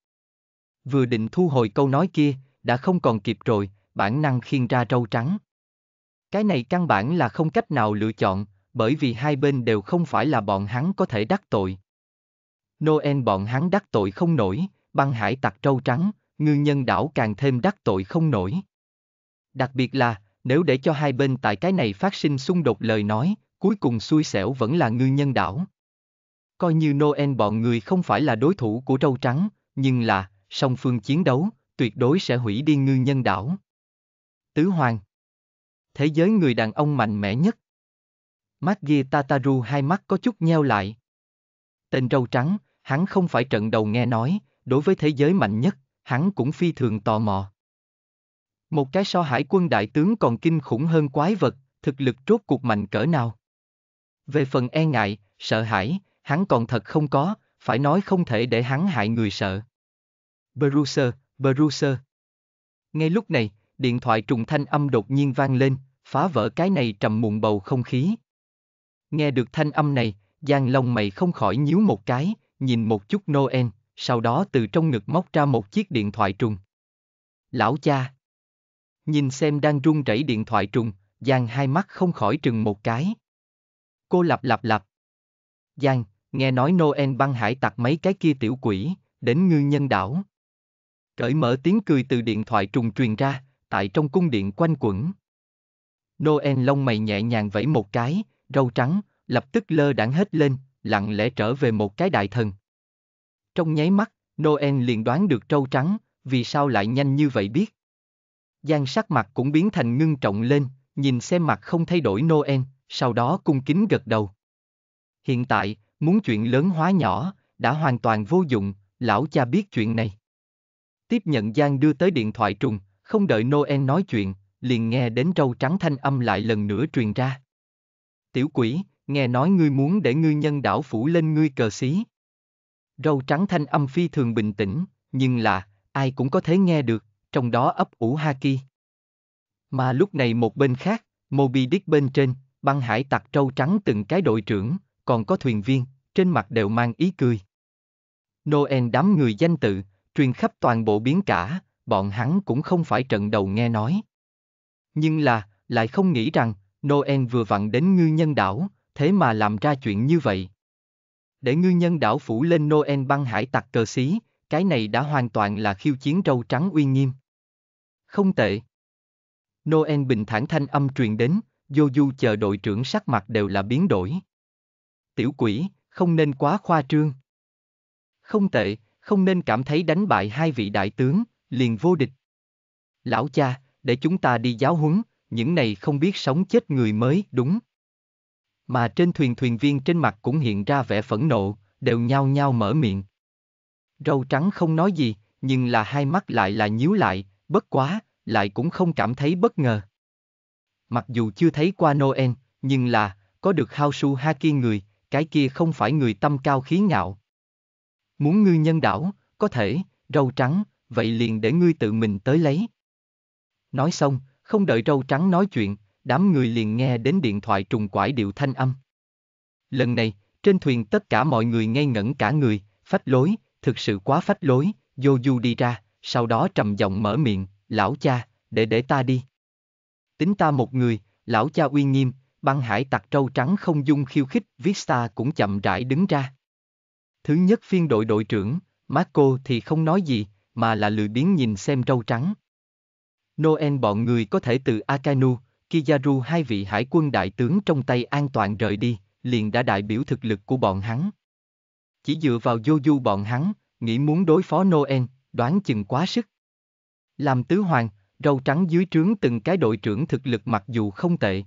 Vừa định thu hồi câu nói kia, đã không còn kịp rồi, bản năng khiên ra râu trắng. Cái này căn bản là không cách nào lựa chọn, bởi vì hai bên đều không phải là bọn hắn có thể đắc tội. Noel bọn hắn đắc tội không nổi, băng hải tặc trâu trắng, ngư nhân đảo càng thêm đắc tội không nổi. Đặc biệt là, nếu để cho hai bên tại cái này phát sinh xung đột lời nói, cuối cùng xui xẻo vẫn là ngư nhân đảo. Coi như Noel bọn người không phải là đối thủ của trâu trắng, nhưng là, song phương chiến đấu, tuyệt đối sẽ hủy đi ngư nhân đảo. Tứ Hoàng Thế giới người đàn ông mạnh mẽ nhất Maggie Tataru hai mắt có chút nheo lại. Tên trâu trắng, hắn không phải trận đầu nghe nói, đối với thế giới mạnh nhất, hắn cũng phi thường tò mò. Một cái so hải quân đại tướng còn kinh khủng hơn quái vật, thực lực rốt cuộc mạnh cỡ nào. Về phần e ngại, sợ hãi, hắn còn thật không có, phải nói không thể để hắn hại người sợ. Bruce, Bruce. Ngay lúc này, điện thoại trùng thanh âm đột nhiên vang lên, phá vỡ cái này trầm muộn bầu không khí. Nghe được thanh âm này, Giang Long mày không khỏi nhíu một cái, nhìn một chút Noel, sau đó từ trong ngực móc ra một chiếc điện thoại trùng. Lão cha! Nhìn xem đang run rẩy điện thoại trùng, Giang hai mắt không khỏi trừng một cái. Cô lặp lặp lặp. Giang, nghe nói Noel băng hải tặc mấy cái kia tiểu quỷ, đến ngư nhân đảo. Cởi mở tiếng cười từ điện thoại trùng truyền ra, tại trong cung điện quanh quẩn. Noel lông mày nhẹ nhàng vẫy một cái, râu trắng, lập tức lơ đãng hết lên, lặng lẽ trở về một cái đại thần. Trong nháy mắt, Noel liền đoán được trâu trắng, vì sao lại nhanh như vậy biết. Giang sắc mặt cũng biến thành ngưng trọng lên, nhìn xem mặt không thay đổi Noel, sau đó cung kính gật đầu. Hiện tại, muốn chuyện lớn hóa nhỏ, đã hoàn toàn vô dụng, lão cha biết chuyện này. Tiếp nhận Giang đưa tới điện thoại trùng, không đợi Noel nói chuyện, liền nghe đến trâu trắng thanh âm lại lần nữa truyền ra. Tiểu quỷ, nghe nói ngươi muốn để ngươi nhân đảo phủ lên ngươi cờ xí. Râu trắng thanh âm phi thường bình tĩnh, nhưng là, ai cũng có thể nghe được, trong đó ấp ủ haki. Mà lúc này một bên khác, Moby Dick bên trên, băng hải tặc trâu trắng từng cái đội trưởng, còn có thuyền viên, trên mặt đều mang ý cười. Noel đám người danh tự, truyền khắp toàn bộ biến cả, bọn hắn cũng không phải trận đầu nghe nói. Nhưng là, lại không nghĩ rằng, Noel vừa vặn đến ngư nhân đảo, thế mà làm ra chuyện như vậy. Để ngư nhân đảo phủ lên Noel băng hải tặc cờ xí, cái này đã hoàn toàn là khiêu chiến râu trắng uy nghiêm. Không tệ. Noel bình thản thanh âm truyền đến, Dô Du chờ đội trưởng sắc mặt đều là biến đổi. Tiểu quỷ, không nên quá khoa trương. Không tệ, không nên cảm thấy đánh bại hai vị đại tướng, liền vô địch. Lão cha, để chúng ta đi giáo huấn, những này không biết sống chết người mới, đúng. Mà trên thuyền thuyền viên trên mặt cũng hiện ra vẻ phẫn nộ, đều nhao nhao mở miệng. Râu trắng không nói gì, nhưng là hai mắt lại là nhíu lại, bất quá, lại cũng không cảm thấy bất ngờ. Mặc dù chưa thấy qua Noel, nhưng là, có được hao su ha kia người, cái kia không phải người tâm cao khí ngạo. Muốn ngươi nhân đảo, có thể, râu trắng, vậy liền để ngươi tự mình tới lấy. Nói xong, không đợi râu trắng nói chuyện, đám người liền nghe đến điện thoại trùng quải điệu thanh âm. Lần này, trên thuyền tất cả mọi người ngây ngẩn cả người, phách lối, thực sự quá phách lối, Dô Du đi ra, sau đó trầm giọng mở miệng, lão cha, để để ta đi. Tính ta một người, lão cha uy nghiêm, băng hải tặc trâu trắng không dung khiêu khích, Vista cũng chậm rãi đứng ra. Thứ nhất phiên đội đội trưởng, Marco thì không nói gì, mà là lười biếng nhìn xem trâu trắng. Noel bọn người có thể từ Akanu, Kizaru hai vị hải quân đại tướng trong tay an toàn rời đi, liền đã đại biểu thực lực của bọn hắn. Chỉ dựa vào Joju bọn hắn, nghĩ muốn đối phó Noel, đoán chừng quá sức. Làm tứ hoàng, râu trắng dưới trướng từng cái đội trưởng thực lực mặc dù không tệ.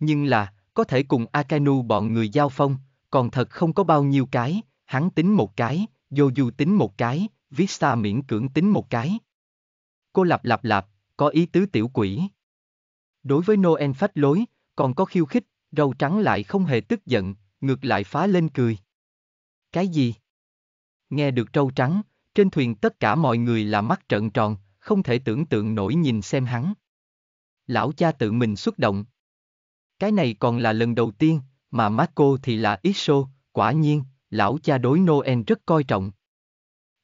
Nhưng là, có thể cùng Akainu bọn người giao phong, còn thật không có bao nhiêu cái, hắn tính một cái, Joju tính một cái, Vista miễn cưỡng tính một cái. Cô lặp lặp lặp, có ý tứ tiểu quỷ. Đối với Noel phách lối, còn có khiêu khích, râu trắng lại không hề tức giận, ngược lại phá lên cười. Cái gì? Nghe được râu trắng, trên thuyền tất cả mọi người là mắt trợn tròn, không thể tưởng tượng nổi nhìn xem hắn. Lão cha tự mình xuất động. Cái này còn là lần đầu tiên, mà Marco thì là ít xô, quả nhiên, lão cha đối Noel rất coi trọng.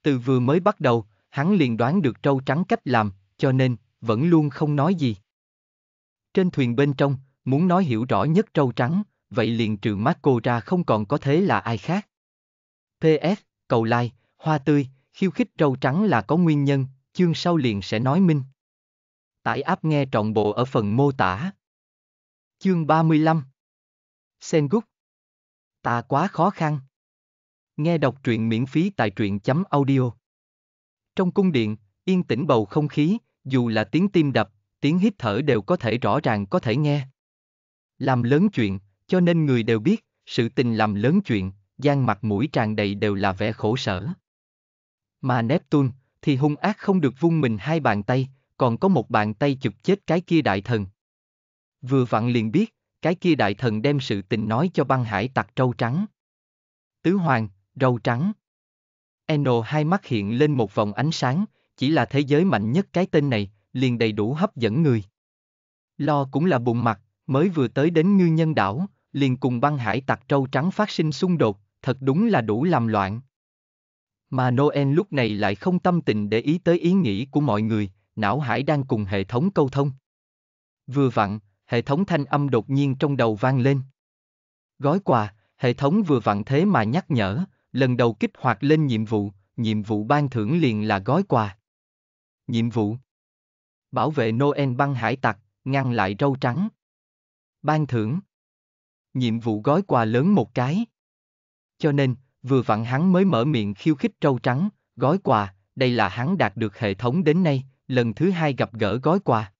Từ vừa mới bắt đầu, hắn liền đoán được trâu trắng cách làm, cho nên, vẫn luôn không nói gì. Trên thuyền bên trong, muốn nói hiểu rõ nhất trâu trắng, vậy liền trừ Marco ra không còn có thế là ai khác. PS, cầu lai, hoa tươi, khiêu khích trâu trắng là có nguyên nhân, chương sau liền sẽ nói minh. Tải áp nghe trọn bộ ở phần mô tả. Chương 35 Sen Sengut Ta quá khó khăn. Nghe đọc truyện miễn phí tại truyện.audio chấm Trong cung điện, yên tĩnh bầu không khí, dù là tiếng tim đập, tiếng hít thở đều có thể rõ ràng có thể nghe. Làm lớn chuyện, cho nên người đều biết, sự tình làm lớn chuyện, gian mặt mũi tràn đầy đều là vẻ khổ sở. Mà Neptune, thì hung ác không được vung mình hai bàn tay, còn có một bàn tay chụp chết cái kia đại thần. Vừa vặn liền biết, cái kia đại thần đem sự tình nói cho băng hải tặc trâu trắng. Tứ hoàng, râu trắng. Eno hai mắt hiện lên một vòng ánh sáng, chỉ là thế giới mạnh nhất cái tên này, liền đầy đủ hấp dẫn người. Lo cũng là bụng mặt, mới vừa tới đến ngư nhân đảo, liền cùng băng hải tặc trâu trắng phát sinh xung đột, thật đúng là đủ làm loạn. Mà Noel lúc này lại không tâm tình để ý tới ý nghĩ của mọi người, não hải đang cùng hệ thống câu thông. Vừa vặn, hệ thống thanh âm đột nhiên trong đầu vang lên. Gói quà, hệ thống vừa vặn thế mà nhắc nhở, lần đầu kích hoạt lên nhiệm vụ, nhiệm vụ ban thưởng liền là gói quà. Nhiệm vụ bảo vệ Noel băng hải tặc, ngăn lại râu trắng. Ban thưởng Nhiệm vụ gói quà lớn một cái. Cho nên, vừa vặn hắn mới mở miệng khiêu khích râu trắng, gói quà, đây là hắn đạt được hệ thống đến nay, lần thứ hai gặp gỡ gói quà.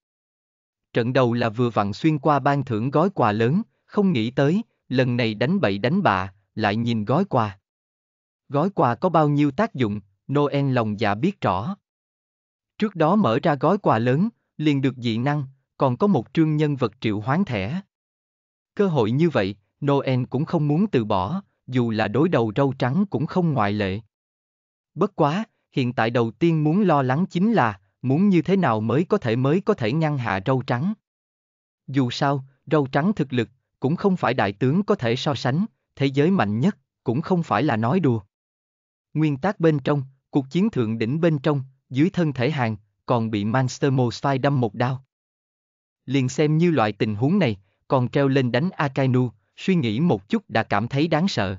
Trận đầu là vừa vặn xuyên qua ban thưởng gói quà lớn, không nghĩ tới, lần này đánh bậy đánh bạ, lại nhìn gói quà. Gói quà có bao nhiêu tác dụng, Noel lòng dạ biết rõ. Trước đó mở ra gói quà lớn, liền được dị năng, còn có một trương nhân vật triệu hoán thẻ. Cơ hội như vậy, Noel cũng không muốn từ bỏ, dù là đối đầu râu trắng cũng không ngoại lệ. Bất quá, hiện tại đầu tiên muốn lo lắng chính là, muốn như thế nào mới có thể mới có thể ngăn hạ râu trắng. Dù sao, râu trắng thực lực, cũng không phải đại tướng có thể so sánh, thế giới mạnh nhất, cũng không phải là nói đùa. Nguyên tắc bên trong, cuộc chiến thượng đỉnh bên trong, dưới thân thể hàng, còn bị Monster Mosfai đâm một đao. Liền xem như loại tình huống này, còn treo lên đánh Akainu, suy nghĩ một chút đã cảm thấy đáng sợ.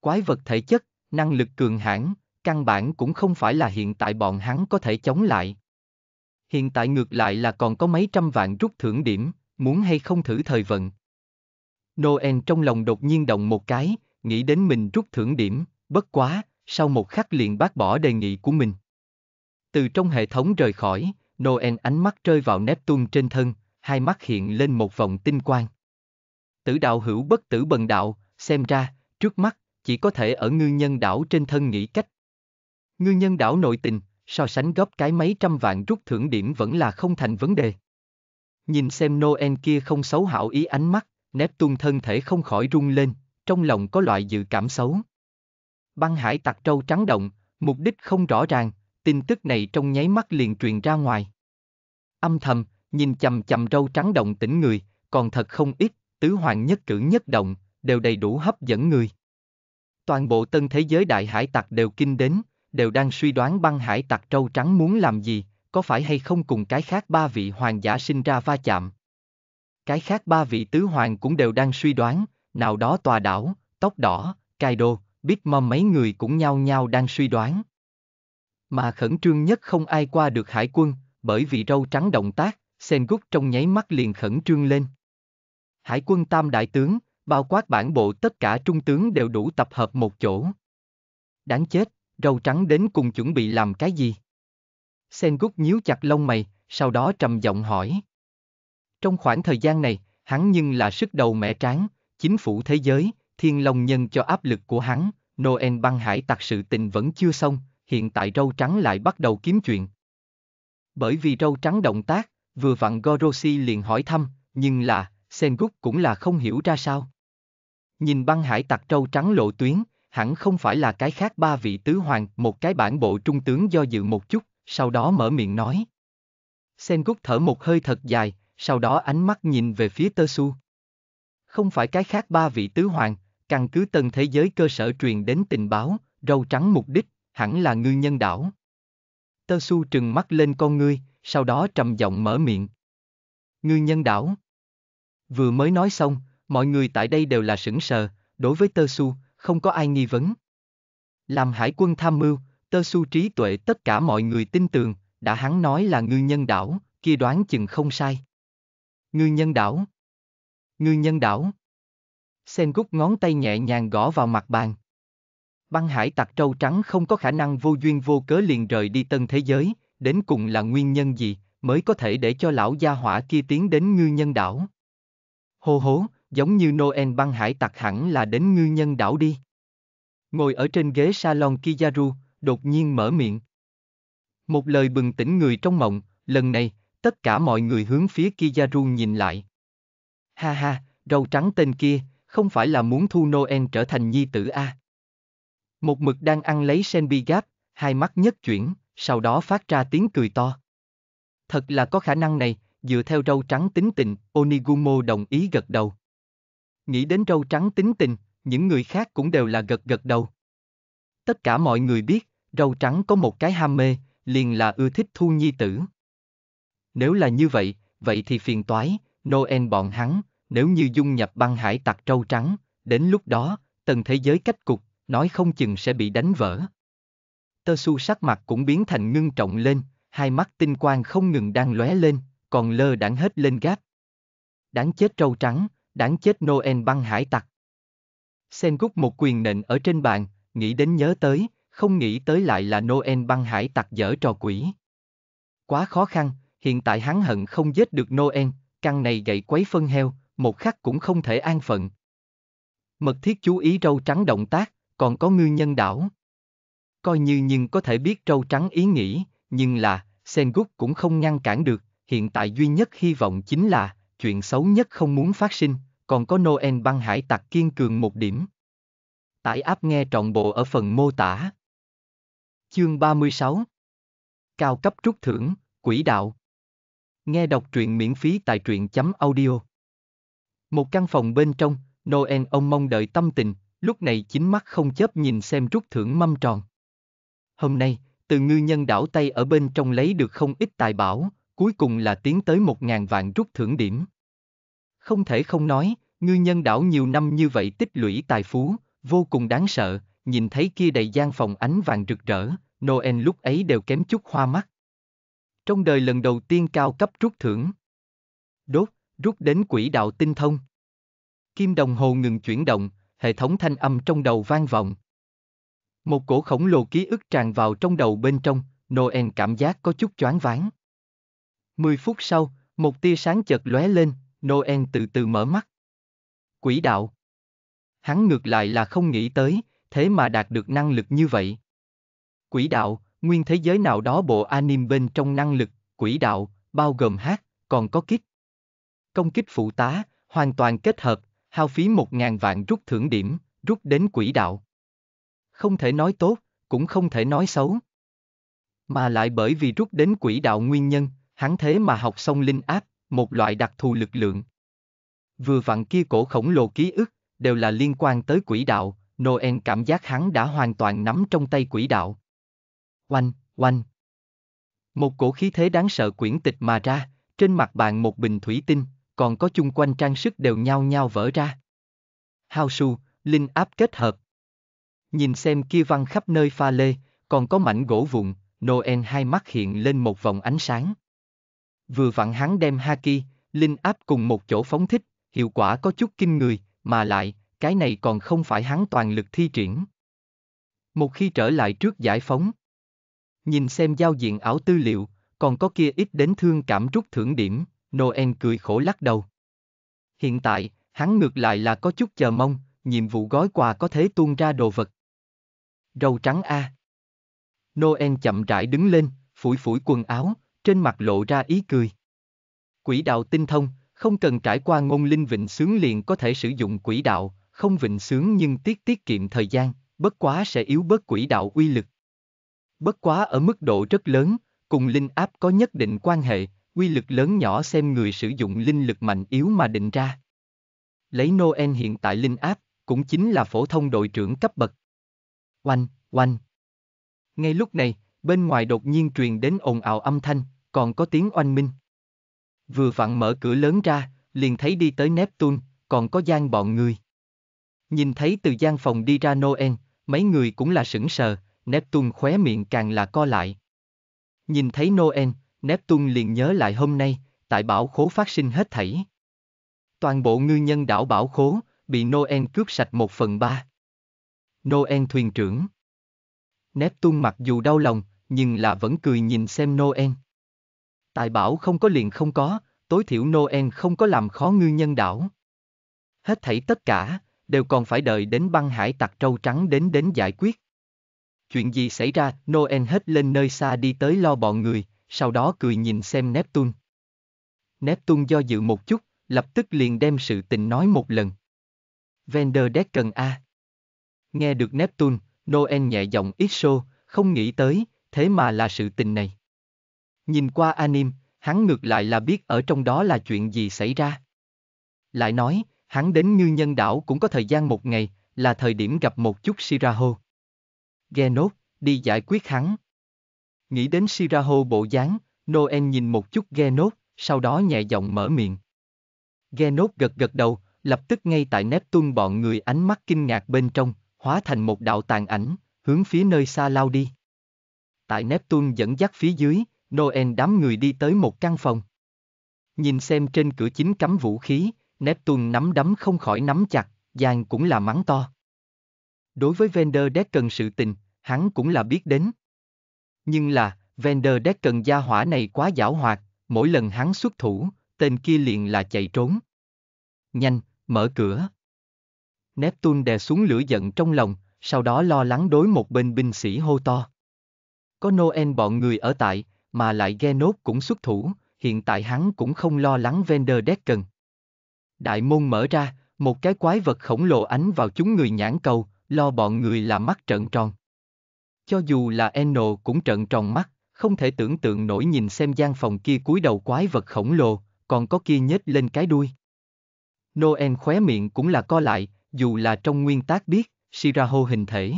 Quái vật thể chất, năng lực cường hãn, căn bản cũng không phải là hiện tại bọn hắn có thể chống lại. Hiện tại ngược lại là còn có mấy trăm vạn rút thưởng điểm, muốn hay không thử thời vận. Noel trong lòng đột nhiên động một cái, nghĩ đến mình rút thưởng điểm, bất quá, sau một khắc liền bác bỏ đề nghị của mình. Từ trong hệ thống rời khỏi, Noel ánh mắt rơi vào Neptune trên thân, hai mắt hiện lên một vòng tinh quang. Tử đạo hữu bất tử bần đạo, xem ra, trước mắt, chỉ có thể ở ngư nhân đảo trên thân nghĩ cách. Ngư nhân đảo nội tình, so sánh góp cái mấy trăm vạn rút thưởng điểm vẫn là không thành vấn đề. Nhìn xem Noel kia không xấu hảo ý ánh mắt, Neptune thân thể không khỏi run lên, trong lòng có loại dự cảm xấu. Băng hải tặc trâu trắng động, mục đích không rõ ràng, tin tức này trong nháy mắt liền truyền ra ngoài. Âm thầm, nhìn chầm chầm râu trắng động tỉnh người, còn thật không ít, tứ hoàng nhất cử nhất động, đều đầy đủ hấp dẫn người. Toàn bộ tân thế giới đại hải tặc đều kinh đến, đều đang suy đoán băng hải tặc trâu trắng muốn làm gì, có phải hay không cùng cái khác ba vị hoàng giả sinh ra va chạm. Cái khác ba vị tứ hoàng cũng đều đang suy đoán, nào đó tòa đảo, tóc đỏ, cai đô, biết mâm mấy người cũng nhau nhau đang suy đoán. Mà khẩn trương nhất không ai qua được hải quân, bởi vì râu trắng động tác, Sengut trong nháy mắt liền khẩn trương lên. Hải quân tam đại tướng, bao quát bản bộ tất cả trung tướng đều đủ tập hợp một chỗ. Đáng chết, râu trắng đến cùng chuẩn bị làm cái gì? Sengut nhíu chặt lông mày, sau đó trầm giọng hỏi. Trong khoảng thời gian này, hắn nhưng là sức đầu mẻ tráng, chính phủ thế giới, thiên long nhân cho áp lực của hắn, Noel băng hải tặc sự tình vẫn chưa xong, hiện tại râu trắng lại bắt đầu kiếm chuyện. Bởi vì râu trắng động tác, vừa vặn Goroshi liền hỏi thăm, nhưng là, Sengoku cũng là không hiểu ra sao. Nhìn băng hải tặc râu trắng lộ tuyến, hẳn không phải là cái khác ba vị tứ hoàng, một cái bản bộ trung tướng do dự một chút, sau đó mở miệng nói. Sengoku thở một hơi thật dài, sau đó ánh mắt nhìn về phía Tơ Su. Không phải cái khác ba vị tứ hoàng, căn cứ tân thế giới cơ sở truyền đến tình báo, râu trắng mục đích hẳn là ngư nhân đảo. Tơ su trừng mắt lên con ngươi, sau đó trầm giọng mở miệng. Ngư nhân đảo. Vừa mới nói xong, mọi người tại đây đều là sững sờ, đối với tơ su, không có ai nghi vấn. Làm hải quân tham mưu, tơ su trí tuệ tất cả mọi người tin tưởng, đã hắn nói là ngư nhân đảo, kia đoán chừng không sai. Ngư nhân đảo. Ngư nhân đảo. Sen gút ngón tay nhẹ nhàng gõ vào mặt bàn. Băng hải tặc trâu trắng không có khả năng vô duyên vô cớ liền rời đi tân thế giới, đến cùng là nguyên nhân gì mới có thể để cho lão gia hỏa kia tiến đến ngư nhân đảo. Hô hố, giống như Noel băng hải tặc hẳn là đến ngư nhân đảo đi. Ngồi ở trên ghế salon Kizaru, đột nhiên mở miệng. Một lời bừng tỉnh người trong mộng, lần này, tất cả mọi người hướng phía Kizaru nhìn lại. Ha ha, râu trắng tên kia, không phải là muốn thu Noel trở thành nhi tử a? À? Một mực đang ăn lấy Senbi Gap, hai mắt nhất chuyển, sau đó phát ra tiếng cười to. Thật là có khả năng này, dựa theo râu trắng tính tình, Onigumo đồng ý gật đầu. Nghĩ đến râu trắng tính tình, những người khác cũng đều là gật gật đầu. Tất cả mọi người biết, râu trắng có một cái ham mê, liền là ưa thích thu nhi tử. Nếu là như vậy, vậy thì phiền toái, Noel bọn hắn, nếu như dung nhập băng hải tặc râu trắng, đến lúc đó, tầng thế giới cách cục nói không chừng sẽ bị đánh vỡ. Tơ su sắc mặt cũng biến thành ngưng trọng lên, hai mắt tinh quang không ngừng đang lóe lên, còn lơ đãng hết lên gáp. Đáng chết trâu trắng, đáng chết Noel băng hải tặc. Sen gút một quyền nện ở trên bàn, nghĩ đến nhớ tới, không nghĩ tới lại là Noel băng hải tặc dở trò quỷ. Quá khó khăn, hiện tại hắn hận không giết được Noel, căn này gậy quấy phân heo, một khắc cũng không thể an phận. Mật thiết chú ý râu trắng động tác, còn có ngư nhân đảo. Coi như nhưng có thể biết trâu trắng ý nghĩ, nhưng là, Sengut cũng không ngăn cản được, hiện tại duy nhất hy vọng chính là, chuyện xấu nhất không muốn phát sinh, còn có Noel băng hải tặc kiên cường một điểm. Tải áp nghe trọn bộ ở phần mô tả. Chương 36 Cao cấp trúc thưởng, quỹ đạo Nghe đọc truyện miễn phí tại truyện chấm audio Một căn phòng bên trong, Noel ông mong đợi tâm tình, lúc này chính mắt không chớp nhìn xem rút thưởng mâm tròn. Hôm nay, từ ngư nhân đảo tay ở bên trong lấy được không ít tài bảo, cuối cùng là tiến tới một ngàn vạn rút thưởng điểm. Không thể không nói, ngư nhân đảo nhiều năm như vậy tích lũy tài phú, vô cùng đáng sợ, nhìn thấy kia đầy gian phòng ánh vàng rực rỡ, Noel lúc ấy đều kém chút hoa mắt. Trong đời lần đầu tiên cao cấp rút thưởng. Đốt, rút đến quỹ đạo tinh thông. Kim đồng hồ ngừng chuyển động, hệ thống thanh âm trong đầu vang vọng. Một cổ khổng lồ ký ức tràn vào trong đầu bên trong, Noel cảm giác có chút choáng váng. Mười phút sau, một tia sáng chợt lóe lên, Noel từ từ mở mắt. Quỷ đạo. Hắn ngược lại là không nghĩ tới, thế mà đạt được năng lực như vậy. Quỷ đạo, nguyên thế giới nào đó bộ anime bên trong năng lực, quỷ đạo, bao gồm hát, còn có kích. Công kích phụ tá, hoàn toàn kết hợp, hao phí một ngàn vạn rút thưởng điểm, rút đến quỹ đạo. Không thể nói tốt, cũng không thể nói xấu. Mà lại bởi vì rút đến quỹ đạo nguyên nhân, hắn thế mà học xong linh áp, một loại đặc thù lực lượng. Vừa vặn kia cổ khổng lồ ký ức, đều là liên quan tới quỹ đạo, Noel cảm giác hắn đã hoàn toàn nắm trong tay quỹ đạo. Oanh, oanh. Một cổ khí thế đáng sợ quyển tịch mà ra, trên mặt bàn một bình thủy tinh, còn có chung quanh trang sức đều nhao nhao vỡ ra. Hao su, linh áp kết hợp. Nhìn xem kia văn khắp nơi pha lê, còn có mảnh gỗ vụn, Noel hai mắt hiện lên một vòng ánh sáng. Vừa vặn hắn đem Haki, linh áp cùng một chỗ phóng thích, hiệu quả có chút kinh người, mà lại, cái này còn không phải hắn toàn lực thi triển. Một khi trở lại trước giải phóng, nhìn xem giao diện ảo tư liệu, còn có kia ít đến thương cảm rút thưởng điểm, Noel cười khổ lắc đầu. Hiện tại, hắn ngược lại là có chút chờ mong, nhiệm vụ gói quà có thể tuôn ra đồ vật. Râu trắng A. Noel chậm rãi đứng lên, phủi phủi quần áo, trên mặt lộ ra ý cười. Quỹ đạo tinh thông, không cần trải qua ngôn linh vịnh sướng liền có thể sử dụng quỹ đạo, không vịnh sướng nhưng tiết tiết kiệm thời gian, bất quá sẽ yếu bớt quỹ đạo uy lực. Bất quá ở mức độ rất lớn, cùng linh áp có nhất định quan hệ, quy lực lớn nhỏ xem người sử dụng linh lực mạnh yếu mà định ra. Lấy Noel hiện tại linh áp, cũng chính là phổ thông đội trưởng cấp bậc. Oanh, oanh. Ngay lúc này, bên ngoài đột nhiên truyền đến ồn ào âm thanh, còn có tiếng oanh minh. Vừa vặn mở cửa lớn ra, liền thấy đi tới Neptune, còn có gian bọn người. Nhìn thấy từ gian phòng đi ra Noel, mấy người cũng là sững sờ, Neptune khóe miệng càng là co lại. Nhìn thấy Noel, Neptune liền nhớ lại hôm nay, tại bảo khố phát sinh hết thảy. Toàn bộ ngư nhân đảo bảo khố, bị Noel cướp sạch một phần ba. Noel thuyền trưởng. Neptune mặc dù đau lòng, nhưng là vẫn cười nhìn xem Noel. Tài bảo không có liền không có, tối thiểu Noel không có làm khó ngư nhân đảo. Hết thảy tất cả, đều còn phải đợi đến băng hải tặc trâu trắng đến đến giải quyết. Chuyện gì xảy ra, Noel hết lên nơi xa đi tới lo bọn người, sau đó cười nhìn xem Neptune. Neptune do dự một chút, lập tức liền đem sự tình nói một lần. Vender cần A. Nghe được Neptune, Noel nhẹ giọng ít xô, không nghĩ tới, thế mà là sự tình này. Nhìn qua anime, hắn ngược lại là biết ở trong đó là chuyện gì xảy ra. Lại nói, hắn đến ngư nhân đảo cũng có thời gian một ngày, là thời điểm gặp một chút Shiraho. Ghe đi giải quyết hắn. Nghĩ đến Shiraho bộ dáng, Noel nhìn một chút Genos, sau đó nhẹ giọng mở miệng. Genos gật gật đầu, lập tức ngay tại Neptune bọn người ánh mắt kinh ngạc bên trong, hóa thành một đạo tàn ảnh, hướng phía nơi xa lao đi. Tại Neptune dẫn dắt phía dưới, Noel đám người đi tới một căn phòng. Nhìn xem trên cửa chính cắm vũ khí, Neptune nắm đấm không khỏi nắm chặt, Giang cũng là mắng to. Đối với Vender Dead cần sự tình, hắn cũng là biết đến. Nhưng là, Vender cần gia hỏa này quá giảo hoạt, mỗi lần hắn xuất thủ, tên kia liền là chạy trốn. Nhanh, mở cửa. Neptune đè xuống lửa giận trong lòng, sau đó lo lắng đối một bên binh sĩ hô to. Có Noel bọn người ở tại, mà lại Genop cũng xuất thủ, hiện tại hắn cũng không lo lắng Vender cần. Đại môn mở ra, một cái quái vật khổng lồ ánh vào chúng người nhãn cầu, lo bọn người là mắt trợn tròn. Cho dù là Eno cũng trợn tròn mắt, không thể tưởng tượng nổi nhìn xem gian phòng kia cúi đầu quái vật khổng lồ, còn có kia nhếch lên cái đuôi. Noel khóe miệng cũng là co lại, dù là trong nguyên tác biết, Shiraho hình thể.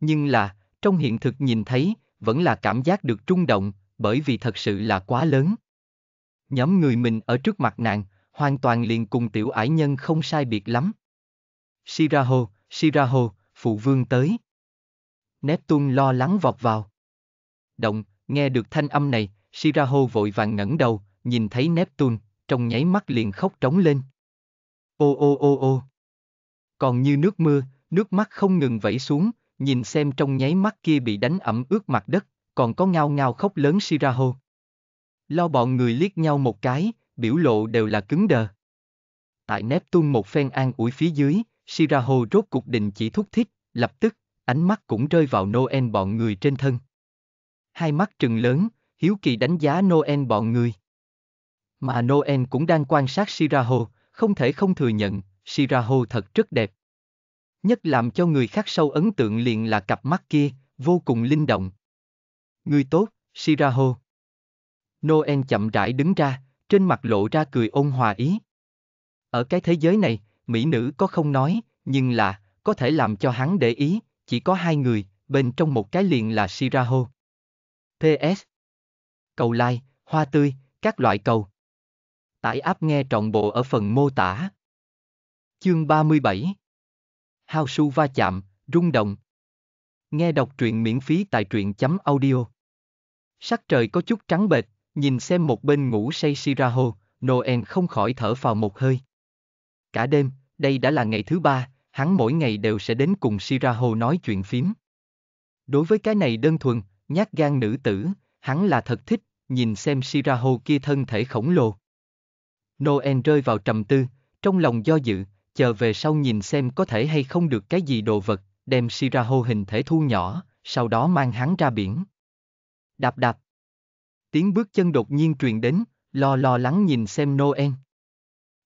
Nhưng là, trong hiện thực nhìn thấy, vẫn là cảm giác được trung động, bởi vì thật sự là quá lớn. Nhóm người mình ở trước mặt nàng, hoàn toàn liền cùng tiểu ải nhân không sai biệt lắm. Shiraho, Shiraho, phụ vương tới. Neptune lo lắng vọt vào. Động, nghe được thanh âm này, Shiraho vội vàng ngẩng đầu, nhìn thấy Neptune, trong nháy mắt liền khóc trống lên. Ô ô ô ô. Còn như nước mưa, nước mắt không ngừng vẩy xuống, nhìn xem trong nháy mắt kia bị đánh ẩm ướt mặt đất, còn có ngao ngao khóc lớn Shiraho. Lo bọn người liếc nhau một cái, biểu lộ đều là cứng đờ. Tại Neptune một phen an ủi phía dưới, Shiraho rốt cục định chỉ thúc thích, lập tức, ánh mắt cũng rơi vào Noel bọn người trên thân. Hai mắt trừng lớn, hiếu kỳ đánh giá Noel bọn người. Mà Noel cũng đang quan sát Shiraho, không thể không thừa nhận, Shiraho thật rất đẹp. Nhất làm cho người khác sâu ấn tượng liền là cặp mắt kia, vô cùng linh động. Người tốt, Shiraho. Noel chậm rãi đứng ra, trên mặt lộ ra cười ôn hòa ý. Ở cái thế giới này, mỹ nữ có không nói, nhưng là, có thể làm cho hắn để ý, chỉ có hai người, bên trong một cái liền là Shiraho. PS. Cầu lai, hoa tươi, các loại cầu. Tải áp nghe trọn bộ ở phần mô tả. Chương 37 Hao su va chạm, rung động. Nghe đọc truyện miễn phí tại truyện chấm audio. Sắc trời có chút trắng bệt, nhìn xem một bên ngủ say Shiraho, Noel không khỏi thở vào một hơi. Cả đêm, đây đã là ngày thứ ba, hắn mỗi ngày đều sẽ đến cùng Shiraho nói chuyện phím. Đối với cái này đơn thuần, nhát gan nữ tử, hắn là thật thích, nhìn xem Shiraho kia thân thể khổng lồ. Noel rơi vào trầm tư, trong lòng do dự, chờ về sau nhìn xem có thể hay không được cái gì đồ vật, đem Shiraho hình thể thu nhỏ, sau đó mang hắn ra biển. Đạp đạp. Tiếng bước chân đột nhiên truyền đến, lo lo lắng nhìn xem Noel.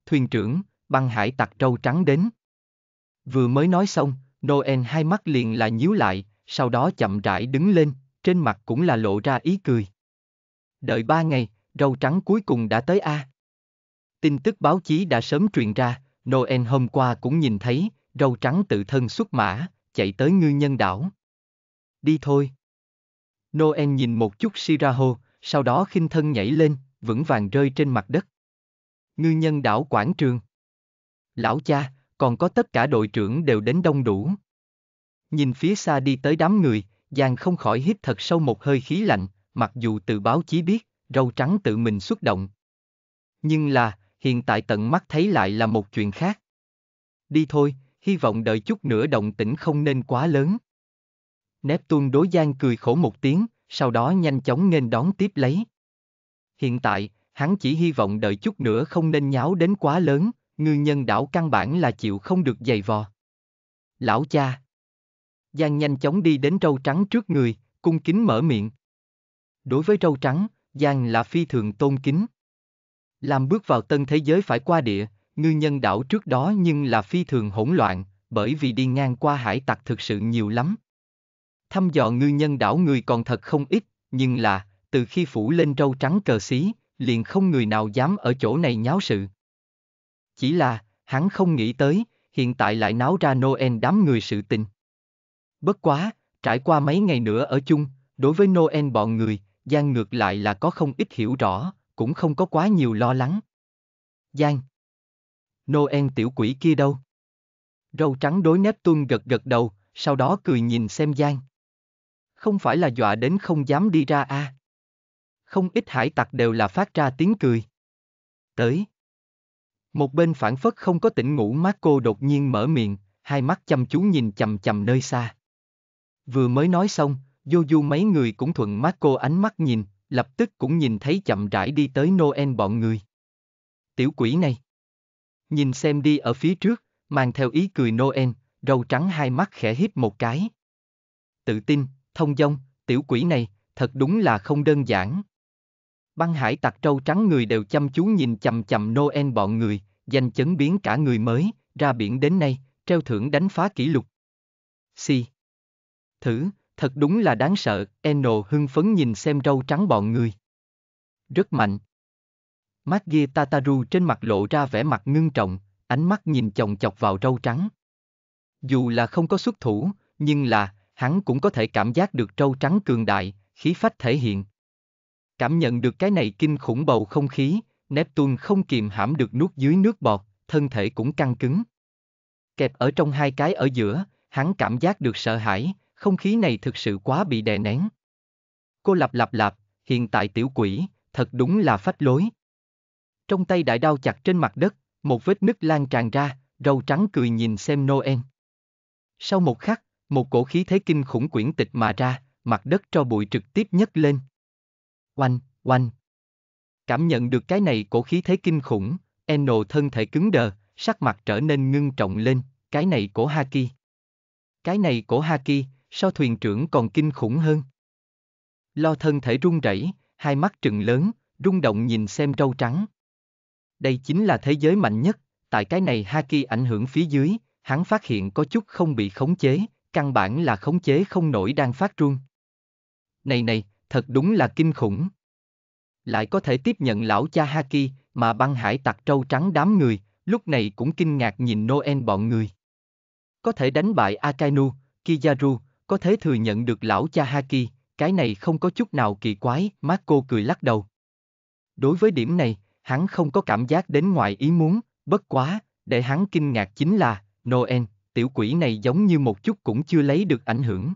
Thuyền trưởng, băng hải tặc trâu trắng đến. Vừa mới nói xong, Noel hai mắt liền là nhíu lại, sau đó chậm rãi đứng lên, trên mặt cũng là lộ ra ý cười. Đợi ba ngày, râu trắng cuối cùng đã tới A. Tin tức báo chí đã sớm truyền ra, Noel hôm qua cũng nhìn thấy, râu trắng tự thân xuất mã, chạy tới ngư nhân đảo. Đi thôi. Noel nhìn một chút Siraho, sau đó khinh thân nhảy lên, vững vàng rơi trên mặt đất. Ngư nhân đảo quảng trường. Lão cha, còn có tất cả đội trưởng đều đến đông đủ. Nhìn phía xa đi tới đám người, Giang không khỏi hít thật sâu một hơi khí lạnh, mặc dù từ báo chí biết, râu trắng tự mình xuất động. Nhưng là, hiện tại tận mắt thấy lại là một chuyện khác. Đi thôi, hy vọng đợi chút nữa động tĩnh không nên quá lớn. Neptune đối Giang cười khổ một tiếng, sau đó nhanh chóng nên đón tiếp lấy. Hiện tại, hắn chỉ hy vọng đợi chút nữa không nên nháo đến quá lớn, ngư nhân đảo căn bản là chịu không được giày vò. Lão cha. Giang nhanh chóng đi đến trâu trắng trước người, cung kính mở miệng. Đối với trâu trắng, Giang là phi thường tôn kính. Làm bước vào tân thế giới phải qua địa, ngư nhân đảo trước đó nhưng là phi thường hỗn loạn, bởi vì đi ngang qua hải tặc thực sự nhiều lắm. Thăm dò ngư nhân đảo người còn thật không ít, nhưng là, từ khi phủ lên trâu trắng cờ xí, liền không người nào dám ở chỗ này nháo sự. Chỉ là, hắn không nghĩ tới, hiện tại lại náo ra Noel đám người sự tình. Bất quá, trải qua mấy ngày nữa ở chung, đối với Noel bọn người, Giang ngược lại là có không ít hiểu rõ, cũng không có quá nhiều lo lắng. Giang Noel tiểu quỷ kia đâu? Râu trắng đối nét tuôn gật gật đầu, sau đó cười nhìn xem Giang. Không phải là dọa đến không dám đi ra a à? Không ít hải tặc đều là phát ra tiếng cười. Tới. Một bên phản phất không có tỉnh ngủ Marco đột nhiên mở miệng, hai mắt chăm chú nhìn chầm chầm nơi xa. Vừa mới nói xong, Joju mấy người cũng thuận Marco ánh mắt nhìn, lập tức cũng nhìn thấy chậm rãi đi tới Noel bọn người. Tiểu quỷ này. Nhìn xem đi ở phía trước, mang theo ý cười Noel, râu trắng hai mắt khẽ híp một cái. Tự tin, thông dong, tiểu quỷ này, thật đúng là không đơn giản. Băng hải tặc trâu trắng người đều chăm chú nhìn chằm chằm Noel bọn người, danh chấn biến cả người mới, ra biển đến nay, treo thưởng đánh phá kỷ lục. Si. Thử, thật đúng là đáng sợ, Eno hưng phấn nhìn xem râu trắng bọn người. Rất mạnh. Maggie Tataru trên mặt lộ ra vẻ mặt ngưng trọng, ánh mắt nhìn chồng chọc vào râu trắng. Dù là không có xuất thủ, nhưng là, hắn cũng có thể cảm giác được trâu trắng cường đại, khí phách thể hiện. Cảm nhận được cái này kinh khủng bầu không khí, Neptune không kìm hãm được nuốt dưới nước bọt, thân thể cũng căng cứng. Kẹp ở trong hai cái ở giữa, hắn cảm giác được sợ hãi, không khí này thực sự quá bị đè nén. Cô lặp lặp lặp, hiện tại tiểu quỷ, thật đúng là phách lối. Trong tay đại đao chặt trên mặt đất, một vết nứt lan tràn ra, râu trắng cười nhìn xem Noel. Sau một khắc, một cổ khí thế kinh khủng quyển tịch mà ra, mặt đất cho bụi trực tiếp nhấc lên. Oanh, oanh. Cảm nhận được cái này cổ khí thế kinh khủng, Eno thân thể cứng đờ, sắc mặt trở nên ngưng trọng lên, cái này cổ Haki. Cái này cổ Haki, sao thuyền trưởng còn kinh khủng hơn. Lo thân thể run rẩy, hai mắt trừng lớn, rung động nhìn xem trâu trắng. Đây chính là thế giới mạnh nhất, tại cái này Haki ảnh hưởng phía dưới, hắn phát hiện có chút không bị khống chế, căn bản là khống chế không nổi đang phát run. Này này, thật đúng là kinh khủng. Lại có thể tiếp nhận lão cha Haki, mà băng hải tặc trâu trắng đám người, lúc này cũng kinh ngạc nhìn Noel bọn người. Có thể đánh bại Akainu, Kizaru, có thể thừa nhận được lão cha Haki, cái này không có chút nào kỳ quái, Marco cười lắc đầu. Đối với điểm này, hắn không có cảm giác đến ngoài ý muốn, bất quá, để hắn kinh ngạc chính là, Noel, tiểu quỷ này giống như một chút cũng chưa lấy được ảnh hưởng.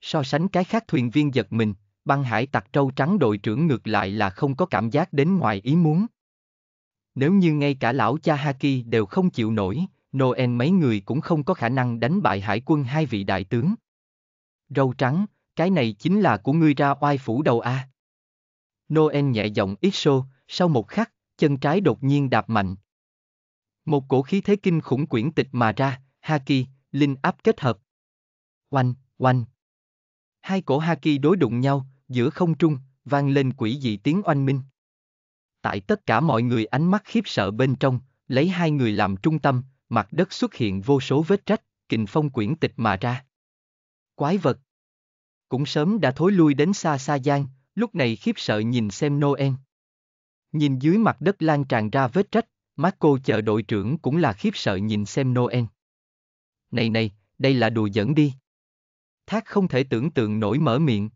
So sánh cái khác thuyền viên giật mình, băng hải tặc trâu trắng đội trưởng ngược lại là không có cảm giác đến ngoài ý muốn. Nếu như ngay cả lão cha Haki đều không chịu nổi, Noel mấy người cũng không có khả năng đánh bại hải quân hai vị đại tướng. Râu trắng, cái này chính là của ngươi ra oai phủ đầu a. Noel nhẹ giọng ít xô, sau một khắc, chân trái đột nhiên đạp mạnh. Một cổ khí thế kinh khủng quyển tịch mà ra, Haki, linh áp kết hợp. Oanh, oanh. Hai cổ Haki đối đụng nhau, giữa không trung, vang lên quỷ dị tiếng oanh minh. Tại tất cả mọi người ánh mắt khiếp sợ bên trong, lấy hai người làm trung tâm, mặt đất xuất hiện vô số vết rách, kình phong quyển tịch mà ra. Quái vật Cũng sớm đã thối lui đến xa xa giang, lúc này khiếp sợ nhìn xem Noel. Nhìn dưới mặt đất lan tràn ra vết rách, Marco chợ đội trưởng cũng là khiếp sợ nhìn xem Noel. Này này, đây là đùa dẫn đi. Thác không thể tưởng tượng nổi mở miệng,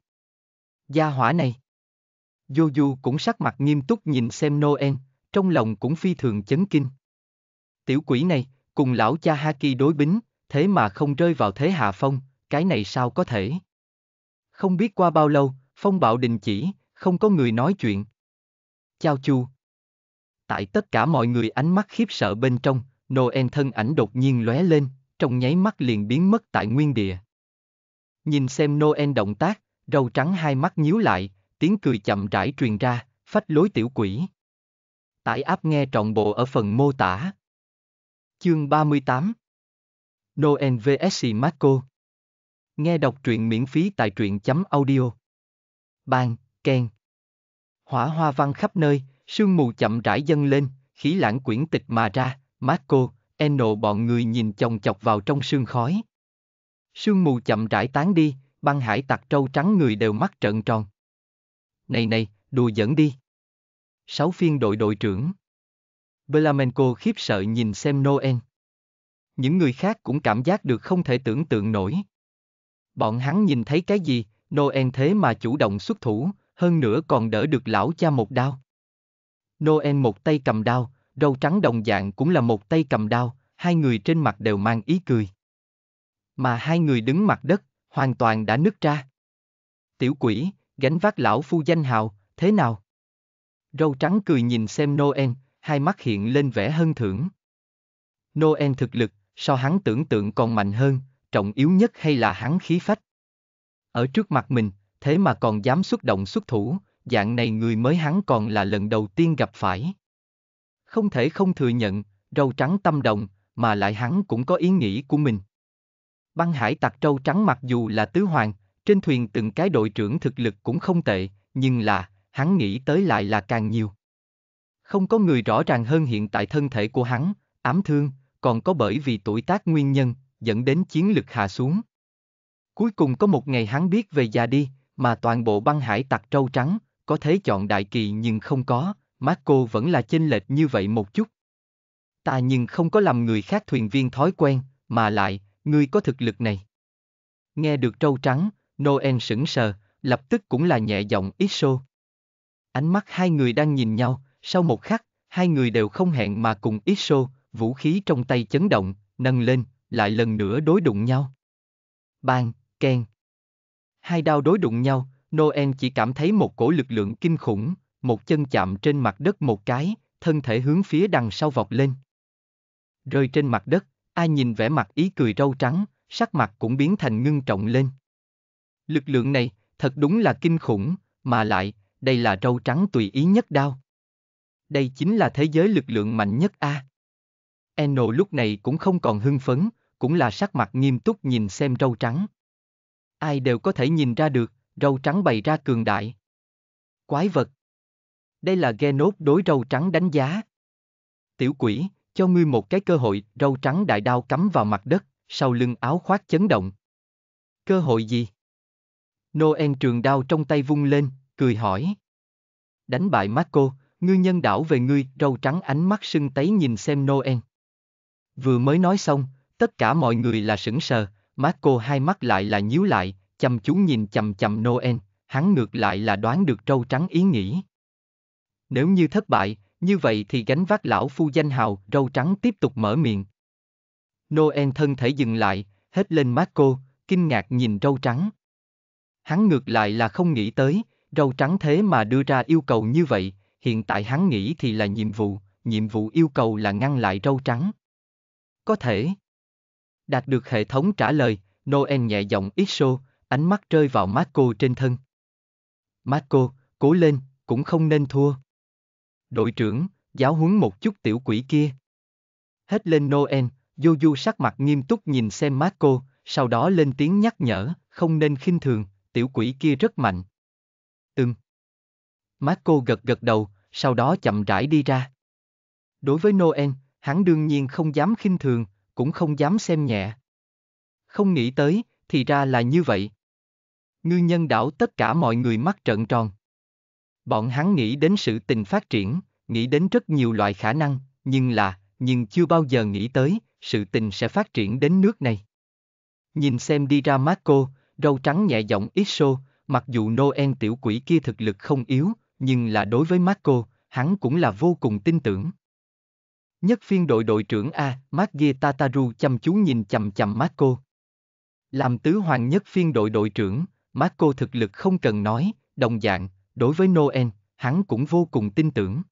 gia hỏa này. du cũng sắc mặt nghiêm túc nhìn xem Noel, trong lòng cũng phi thường chấn kinh. Tiểu quỷ này, cùng lão cha Haki đối bính, thế mà không rơi vào thế hạ phong, cái này sao có thể? Không biết qua bao lâu, phong bạo đình chỉ, không có người nói chuyện. Chào chu. Tại tất cả mọi người ánh mắt khiếp sợ bên trong, Noel thân ảnh đột nhiên lóe lên, trong nháy mắt liền biến mất tại nguyên địa. Nhìn xem Noel động tác, râu trắng hai mắt nhíu lại, tiếng cười chậm rãi truyền ra, phách lối tiểu quỷ. Tải áp nghe trọn bộ ở phần mô tả. Chương 38 Noel vs. Marco Nghe đọc truyện miễn phí tại truyện chấm audio. Bang, keng. Hỏa hoa văn khắp nơi, sương mù chậm rãi dâng lên, khí lãng quyển tịch mà ra, Marco, Eno bọn người nhìn chồng chọc vào trong sương khói. Sương mù chậm rãi tán đi, băng hải tặc trâu trắng người đều mắt trợn tròn. Này này, đùa dẫn đi. Sáu phiên đội đội trưởng. Belamenko khiếp sợ nhìn xem Noel. Những người khác cũng cảm giác được không thể tưởng tượng nổi. Bọn hắn nhìn thấy cái gì, Noel thế mà chủ động xuất thủ, hơn nữa còn đỡ được lão cha một đao. Noel một tay cầm đao, râu trắng đồng dạng cũng là một tay cầm đao, hai người trên mặt đều mang ý cười. Mà hai người đứng mặt đất, hoàn toàn đã nứt ra. Tiểu quỷ, gánh vác lão phu danh hào, thế nào? Râu trắng cười nhìn xem Noel, hai mắt hiện lên vẻ hân thưởng. Noel thực lực, so hắn tưởng tượng còn mạnh hơn, trọng yếu nhất hay là hắn khí phách. Ở trước mặt mình, thế mà còn dám xuất động xuất thủ, dạng này người mới hắn còn là lần đầu tiên gặp phải. Không thể không thừa nhận, râu trắng tâm động, mà lại hắn cũng có ý nghĩ của mình băng hải tặc trâu trắng mặc dù là tứ hoàng, trên thuyền từng cái đội trưởng thực lực cũng không tệ, nhưng là, hắn nghĩ tới lại là càng nhiều. Không có người rõ ràng hơn hiện tại thân thể của hắn, ám thương, còn có bởi vì tuổi tác nguyên nhân, dẫn đến chiến lực hạ xuống. Cuối cùng có một ngày hắn biết về già đi, mà toàn bộ băng hải tặc trâu trắng, có thể chọn đại kỳ nhưng không có, Marco vẫn là chênh lệch như vậy một chút. Ta nhưng không có làm người khác thuyền viên thói quen, mà lại, ngươi có thực lực này. Nghe được trâu trắng, Noel sững sờ, lập tức cũng là nhẹ giọng ít xô. Ánh mắt hai người đang nhìn nhau, sau một khắc, hai người đều không hẹn mà cùng ít xô, vũ khí trong tay chấn động, nâng lên, lại lần nữa đối đụng nhau. Bang, ken. Hai đao đối đụng nhau, Noel chỉ cảm thấy một cổ lực lượng kinh khủng, một chân chạm trên mặt đất một cái, thân thể hướng phía đằng sau vọt lên. Rơi trên mặt đất, ai nhìn vẻ mặt ý cười râu trắng, sắc mặt cũng biến thành ngưng trọng lên. Lực lượng này, thật đúng là kinh khủng, mà lại, đây là râu trắng tùy ý nhất đao. Đây chính là thế giới lực lượng mạnh nhất a. Eno lúc này cũng không còn hưng phấn, cũng là sắc mặt nghiêm túc nhìn xem râu trắng. Ai đều có thể nhìn ra được, râu trắng bày ra cường đại. Quái vật. Đây là Genop đối râu trắng đánh giá. Tiểu quỷ, cho ngươi một cái cơ hội, râu trắng đại đao cắm vào mặt đất, sau lưng áo khoác chấn động. Cơ hội gì? Noel trường đao trong tay vung lên, cười hỏi. Đánh bại Marco, ngư nhân đảo về ngươi, râu trắng ánh mắt sưng tấy nhìn xem Noel. Vừa mới nói xong, tất cả mọi người là sững sờ, Marco hai mắt lại là nhíu lại, chăm chú nhìn chầm chầm Noel, hắn ngược lại là đoán được râu trắng ý nghĩ. Nếu như thất bại, như vậy thì gánh vác lão phu danh hào, râu trắng tiếp tục mở miệng. Noel thân thể dừng lại, hết lên Marco, kinh ngạc nhìn râu trắng. Hắn ngược lại là không nghĩ tới, râu trắng thế mà đưa ra yêu cầu như vậy, hiện tại hắn nghĩ thì là nhiệm vụ, nhiệm vụ yêu cầu là ngăn lại râu trắng. Có thể. Đạt được hệ thống trả lời, Noel nhẹ giọng ít xô, ánh mắt rơi vào Marco trên thân. Marco, cố lên, cũng không nên thua đội trưởng, giáo huấn một chút tiểu quỷ kia. Hết lên Noel, Joju sắc mặt nghiêm túc nhìn xem Marco, sau đó lên tiếng nhắc nhở, không nên khinh thường, tiểu quỷ kia rất mạnh. Ừm. Marco gật gật đầu, sau đó chậm rãi đi ra. Đối với Noel, hắn đương nhiên không dám khinh thường, cũng không dám xem nhẹ. Không nghĩ tới, thì ra là như vậy. Ngư nhân đảo tất cả mọi người mắt trợn tròn. Bọn hắn nghĩ đến sự tình phát triển, nghĩ đến rất nhiều loại khả năng, nhưng là, nhưng chưa bao giờ nghĩ tới, sự tình sẽ phát triển đến nước này. Nhìn xem đi ra Marco, râu trắng nhẹ giọng ít mặc dù Noel tiểu quỷ kia thực lực không yếu, nhưng là đối với Marco, hắn cũng là vô cùng tin tưởng. Nhất phiên đội đội trưởng A, Maggie Tataru chăm chú nhìn chầm chầm Marco. Làm tứ hoàng nhất phiên đội đội trưởng, Marco thực lực không cần nói, đồng dạng, đối với Noel, hắn cũng vô cùng tin tưởng.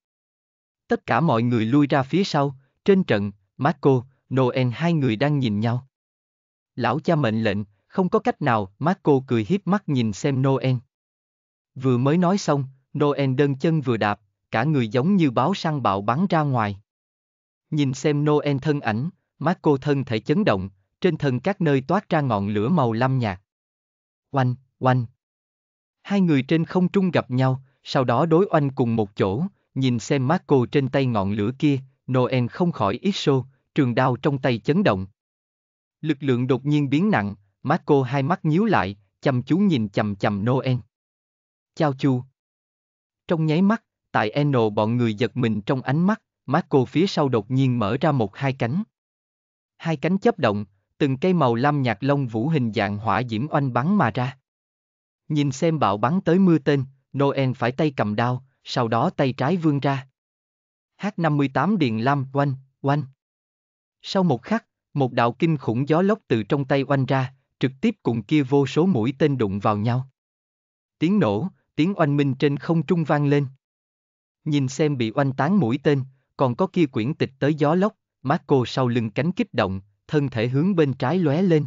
Tất cả mọi người lui ra phía sau, trên trận, Marco, Noel hai người đang nhìn nhau. Lão cha mệnh lệnh, không có cách nào, Marco cười hiếp mắt nhìn xem Noel. Vừa mới nói xong, Noel đơn chân vừa đạp, cả người giống như báo săn bạo bắn ra ngoài. Nhìn xem Noel thân ảnh, Marco thân thể chấn động, trên thân các nơi toát ra ngọn lửa màu lam nhạt. Oanh, oanh. Hai người trên không trung gặp nhau, sau đó đối oanh cùng một chỗ, nhìn xem Marco trên tay ngọn lửa kia, Noel không khỏi ít sô, trường đao trong tay chấn động. Lực lượng đột nhiên biến nặng, Marco hai mắt nhíu lại, chăm chú nhìn chầm chầm Noel. Chao chu. Trong nháy mắt, tại Eno bọn người giật mình trong ánh mắt, Marco phía sau đột nhiên mở ra một hai cánh. Hai cánh chấp động, từng cây màu lam nhạt lông vũ hình dạng hỏa diễm oanh bắn mà ra. Nhìn xem bạo bắn tới mưa tên, Noel phải tay cầm đao, sau đó tay trái vươn ra. H58 Điền Lam oanh, oanh. Sau một khắc, một đạo kinh khủng gió lốc từ trong tay oanh ra, trực tiếp cùng kia vô số mũi tên đụng vào nhau. Tiếng nổ, tiếng oanh minh trên không trung vang lên. Nhìn xem bị oanh tán mũi tên, còn có kia quyển tịch tới gió lốc, Marco sau lưng cánh kích động, thân thể hướng bên trái lóe lên.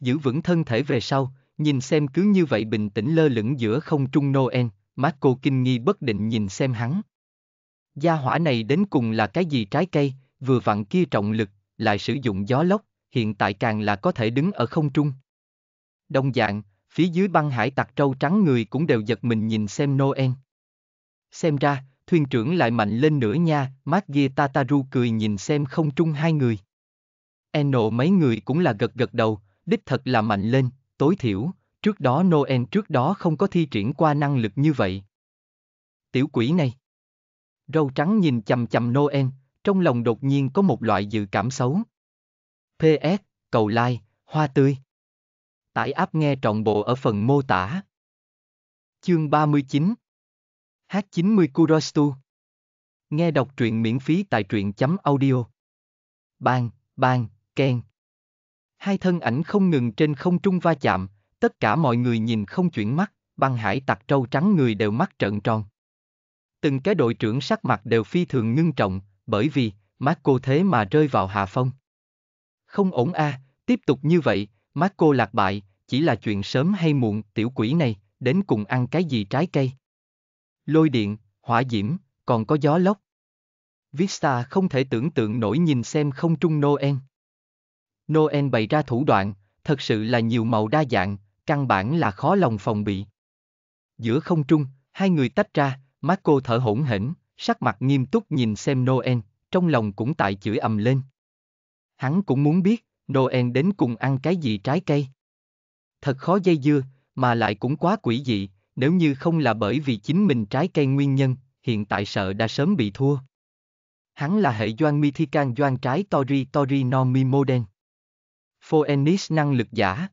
Giữ vững thân thể về sau, nhìn xem cứ như vậy bình tĩnh lơ lửng giữa không trung Noel, Marco kinh nghi bất định nhìn xem hắn. Gia hỏa này đến cùng là cái gì trái cây, vừa vặn kia trọng lực, lại sử dụng gió lốc, hiện tại càng là có thể đứng ở không trung. Đông dạng, phía dưới băng hải tặc trâu trắng người cũng đều giật mình nhìn xem Noel. Xem ra, thuyền trưởng lại mạnh lên nữa nha, Magia Tataru cười nhìn xem không trung hai người. Eno mấy người cũng là gật gật đầu, đích thật là mạnh lên, tối thiểu, trước đó Noel trước đó không có thi triển qua năng lực như vậy. Tiểu quỷ này. Râu trắng nhìn chầm chầm Noel, trong lòng đột nhiên có một loại dự cảm xấu. PS, cầu like, hoa tươi. Tải áp nghe trọn bộ ở phần mô tả. Chương 39 H90 Kurostu Nghe đọc truyện miễn phí tại truyện chấm audio. Bang, bang, keng. Hai thân ảnh không ngừng trên không trung va chạm, tất cả mọi người nhìn không chuyển mắt, băng hải tặc trâu trắng người đều mắt trợn tròn. Từng cái đội trưởng sắc mặt đều phi thường ngưng trọng, bởi vì, Marco thế mà rơi vào hạ phong. Không ổn a, à, tiếp tục như vậy, Marco lạc bại, chỉ là chuyện sớm hay muộn, tiểu quỷ này, đến cùng ăn cái gì trái cây. Lôi điện, hỏa diễm, còn có gió lốc. Vista không thể tưởng tượng nổi nhìn xem không trung Noel. Noel bày ra thủ đoạn, thật sự là nhiều màu đa dạng, căn bản là khó lòng phòng bị. Giữa không trung, hai người tách ra, Marco thở hổn hển, sắc mặt nghiêm túc nhìn xem Noel, trong lòng cũng tại chửi ầm lên. Hắn cũng muốn biết, Noel đến cùng ăn cái gì trái cây. Thật khó dây dưa, mà lại cũng quá quỷ dị, nếu như không là bởi vì chính mình trái cây nguyên nhân, hiện tại sợ đã sớm bị thua. Hắn là hệ doan Mithican doan trái Tori Tori no Moden. Phoenix năng lực giả.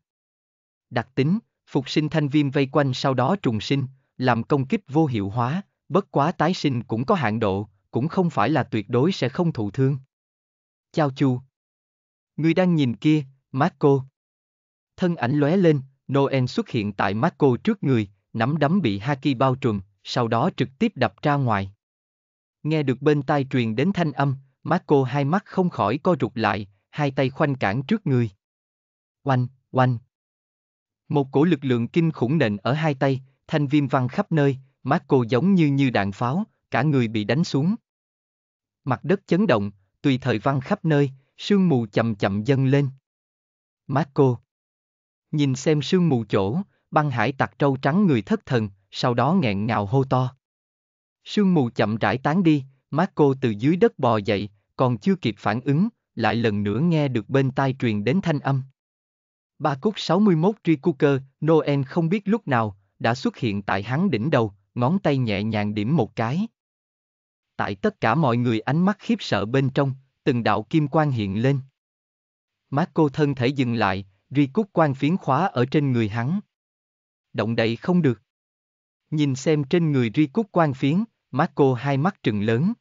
Đặc tính, phục sinh thanh viêm vây quanh sau đó trùng sinh, làm công kích vô hiệu hóa, bất quá tái sinh cũng có hạn độ, cũng không phải là tuyệt đối sẽ không thụ thương. Chao chu. Người đang nhìn kia, Marco. Thân ảnh lóe lên, Noel xuất hiện tại Marco trước người, nắm đấm bị Haki bao trùm, sau đó trực tiếp đập ra ngoài. Nghe được bên tai truyền đến thanh âm, Marco hai mắt không khỏi co rụt lại, hai tay khoanh cản trước người. Oanh, oanh. Một cổ lực lượng kinh khủng nện ở hai tay, thanh viêm văng khắp nơi, Marco giống như như đạn pháo, cả người bị đánh xuống. Mặt đất chấn động, tùy thời văng khắp nơi, sương mù chậm chậm dâng lên. Marco. Nhìn xem sương mù chỗ, băng hải tặc trâu trắng người thất thần, sau đó nghẹn ngào hô to. Sương mù chậm rãi tán đi, Marco từ dưới đất bò dậy, còn chưa kịp phản ứng, lại lần nữa nghe được bên tai truyền đến thanh âm. Ba cúc 61 Rikuker, Noel không biết lúc nào, đã xuất hiện tại hắn đỉnh đầu, ngón tay nhẹ nhàng điểm một cái. Tại tất cả mọi người ánh mắt khiếp sợ bên trong, từng đạo kim quang hiện lên. Marco thân thể dừng lại, Rikuk quan phiến khóa ở trên người hắn. Động đậy không được. Nhìn xem trên người Rikuk quan phiến, Marco hai mắt trừng lớn.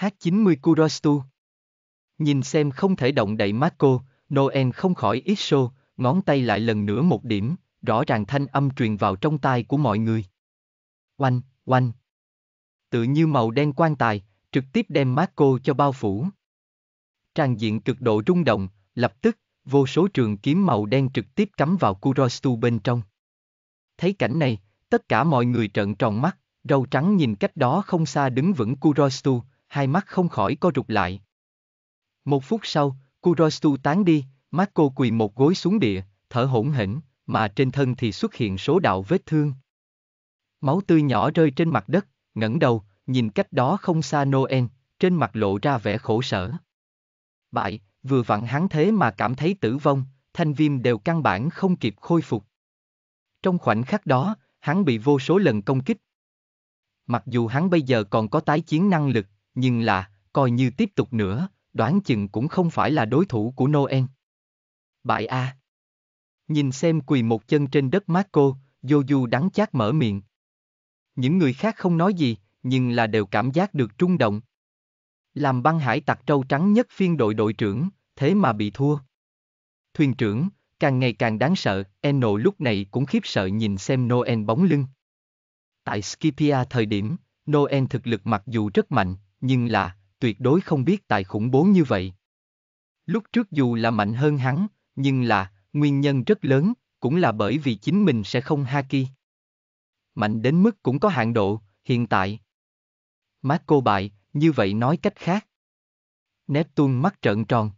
H90 Kurostu. Nhìn xem không thể động đậy Marco, Noel không khỏi ít xô, ngón tay lại lần nữa một điểm, rõ ràng thanh âm truyền vào trong tai của mọi người. Oanh, oanh. Tự như màu đen quan tài, trực tiếp đem Marco cho bao phủ. Tràng diện cực độ rung động, lập tức, vô số trường kiếm màu đen trực tiếp cắm vào Kurostu bên trong. Thấy cảnh này, tất cả mọi người trợn tròn mắt, râu trắng nhìn cách đó không xa đứng vững Kurostu, hai mắt không khỏi co rụt lại. Một phút sau, Kurostu tán đi, Marco quỳ một gối xuống địa, thở hổn hển, mà trên thân thì xuất hiện số đạo vết thương. Máu tươi nhỏ rơi trên mặt đất, ngẩng đầu, nhìn cách đó không xa Noel, trên mặt lộ ra vẻ khổ sở. Bại, vừa vặn hắn thế mà cảm thấy tử vong, thanh viêm đều căn bản không kịp khôi phục. Trong khoảnh khắc đó, hắn bị vô số lần công kích. Mặc dù hắn bây giờ còn có tái chiến năng lực, nhưng là, coi như tiếp tục nữa, đoán chừng cũng không phải là đối thủ của Noel bại a. À. Nhìn xem quỳ một chân trên đất Marco, Joju đắng chát mở miệng. Những người khác không nói gì, nhưng là đều cảm giác được trung động. Làm băng hải tặc trâu trắng nhất phiên đội đội trưởng, thế mà bị thua. Thuyền trưởng, càng ngày càng đáng sợ, Eno lúc này cũng khiếp sợ nhìn xem Noel bóng lưng. Tại Skipia thời điểm, Noel thực lực mặc dù rất mạnh, nhưng là, tuyệt đối không biết tại khủng bố như vậy. Lúc trước dù là mạnh hơn hắn, nhưng là, nguyên nhân rất lớn, cũng là bởi vì chính mình sẽ không haki. Mạnh đến mức cũng có hạn độ, hiện tại. Marco bại, như vậy nói cách khác. Neptune mắt trợn tròn.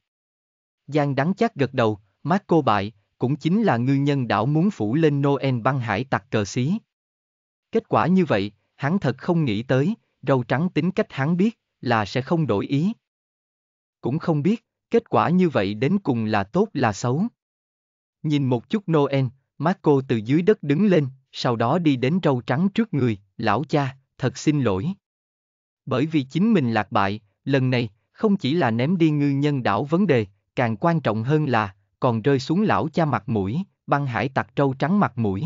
Giang đắng chắc gật đầu, Marco bại, cũng chính là ngư nhân đảo muốn phủ lên Noel băng hải tặc cờ xí. Kết quả như vậy, hắn thật không nghĩ tới, râu trắng tính cách hắn biết, là sẽ không đổi ý. Cũng không biết, Kết quả như vậy đến cùng là tốt là xấu. Nhìn một chút Noel, Marco từ dưới đất đứng lên, sau đó đi đến râu trắng trước người, lão cha, thật xin lỗi. Bởi vì chính mình lạc bại, lần này, không chỉ là ném đi ngư nhân đảo vấn đề, càng quan trọng hơn là, còn rơi xuống lão cha mặt mũi, băng hải tặc trâu trắng mặt mũi.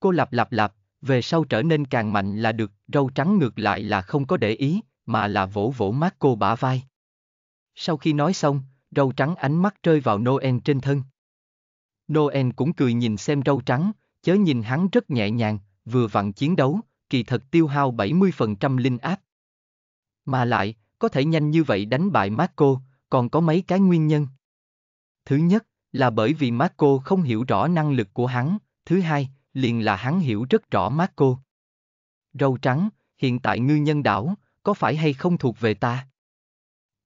Cô lặp lặp lặp, về sau trở nên càng mạnh là được, râu trắng ngược lại là không có để ý, mà là vỗ vỗ mắt cô bả vai. Sau khi nói xong, râu trắng ánh mắt rơi vào Noel trên thân. Noel cũng cười nhìn xem râu trắng, chớ nhìn hắn rất nhẹ nhàng, vừa vặn chiến đấu, kỳ thật tiêu hao 70% linh áp. Mà lại, có thể nhanh như vậy đánh bại Marco, còn có mấy cái nguyên nhân. Thứ nhất, là bởi vì Marco không hiểu rõ năng lực của hắn, thứ hai, liền là hắn hiểu rất rõ Marco. Râu trắng, hiện tại ngư nhân đảo, có phải hay không thuộc về ta?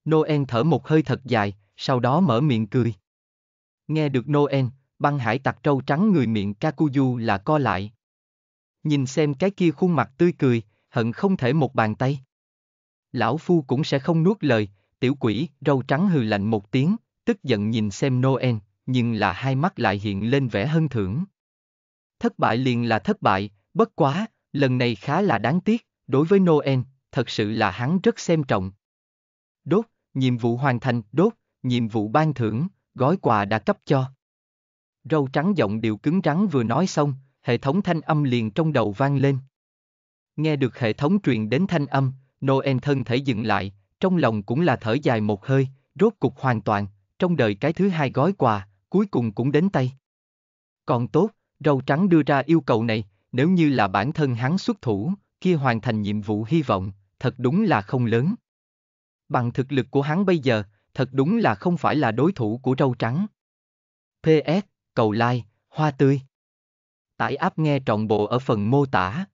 Noel thở một hơi thật dài, sau đó mở miệng cười. Nghe được Noel, băng hải tặc trâu trắng người miệng Kakuyu là co lại. Nhìn xem cái kia khuôn mặt tươi cười, hận không thể một bàn tay. Lão Phu cũng sẽ không nuốt lời, tiểu quỷ, râu trắng hừ lạnh một tiếng, tức giận nhìn xem Noel, nhưng là hai mắt lại hiện lên vẻ hân thưởng. Thất bại liền là thất bại, bất quá, lần này khá là đáng tiếc, đối với Noel, thật sự là hắn rất xem trọng. Đốt, nhiệm vụ hoàn thành, đốt, nhiệm vụ ban thưởng, gói quà đã cấp cho. Râu trắng giọng điệu cứng rắn vừa nói xong, hệ thống thanh âm liền trong đầu vang lên. Nghe được hệ thống truyền đến thanh âm, Noel thân thể dừng lại, trong lòng cũng là thở dài một hơi, rốt cục hoàn toàn, trong đời cái thứ hai gói quà, cuối cùng cũng đến tay. Còn tốt, râu trắng đưa ra yêu cầu này, nếu như là bản thân hắn xuất thủ, kia hoàn thành nhiệm vụ hy vọng, thật đúng là không lớn. Bằng thực lực của hắn bây giờ, thật đúng là không phải là đối thủ của râu trắng. PS, cầu like, hoa tươi. Tải app nghe trọn bộ ở phần mô tả.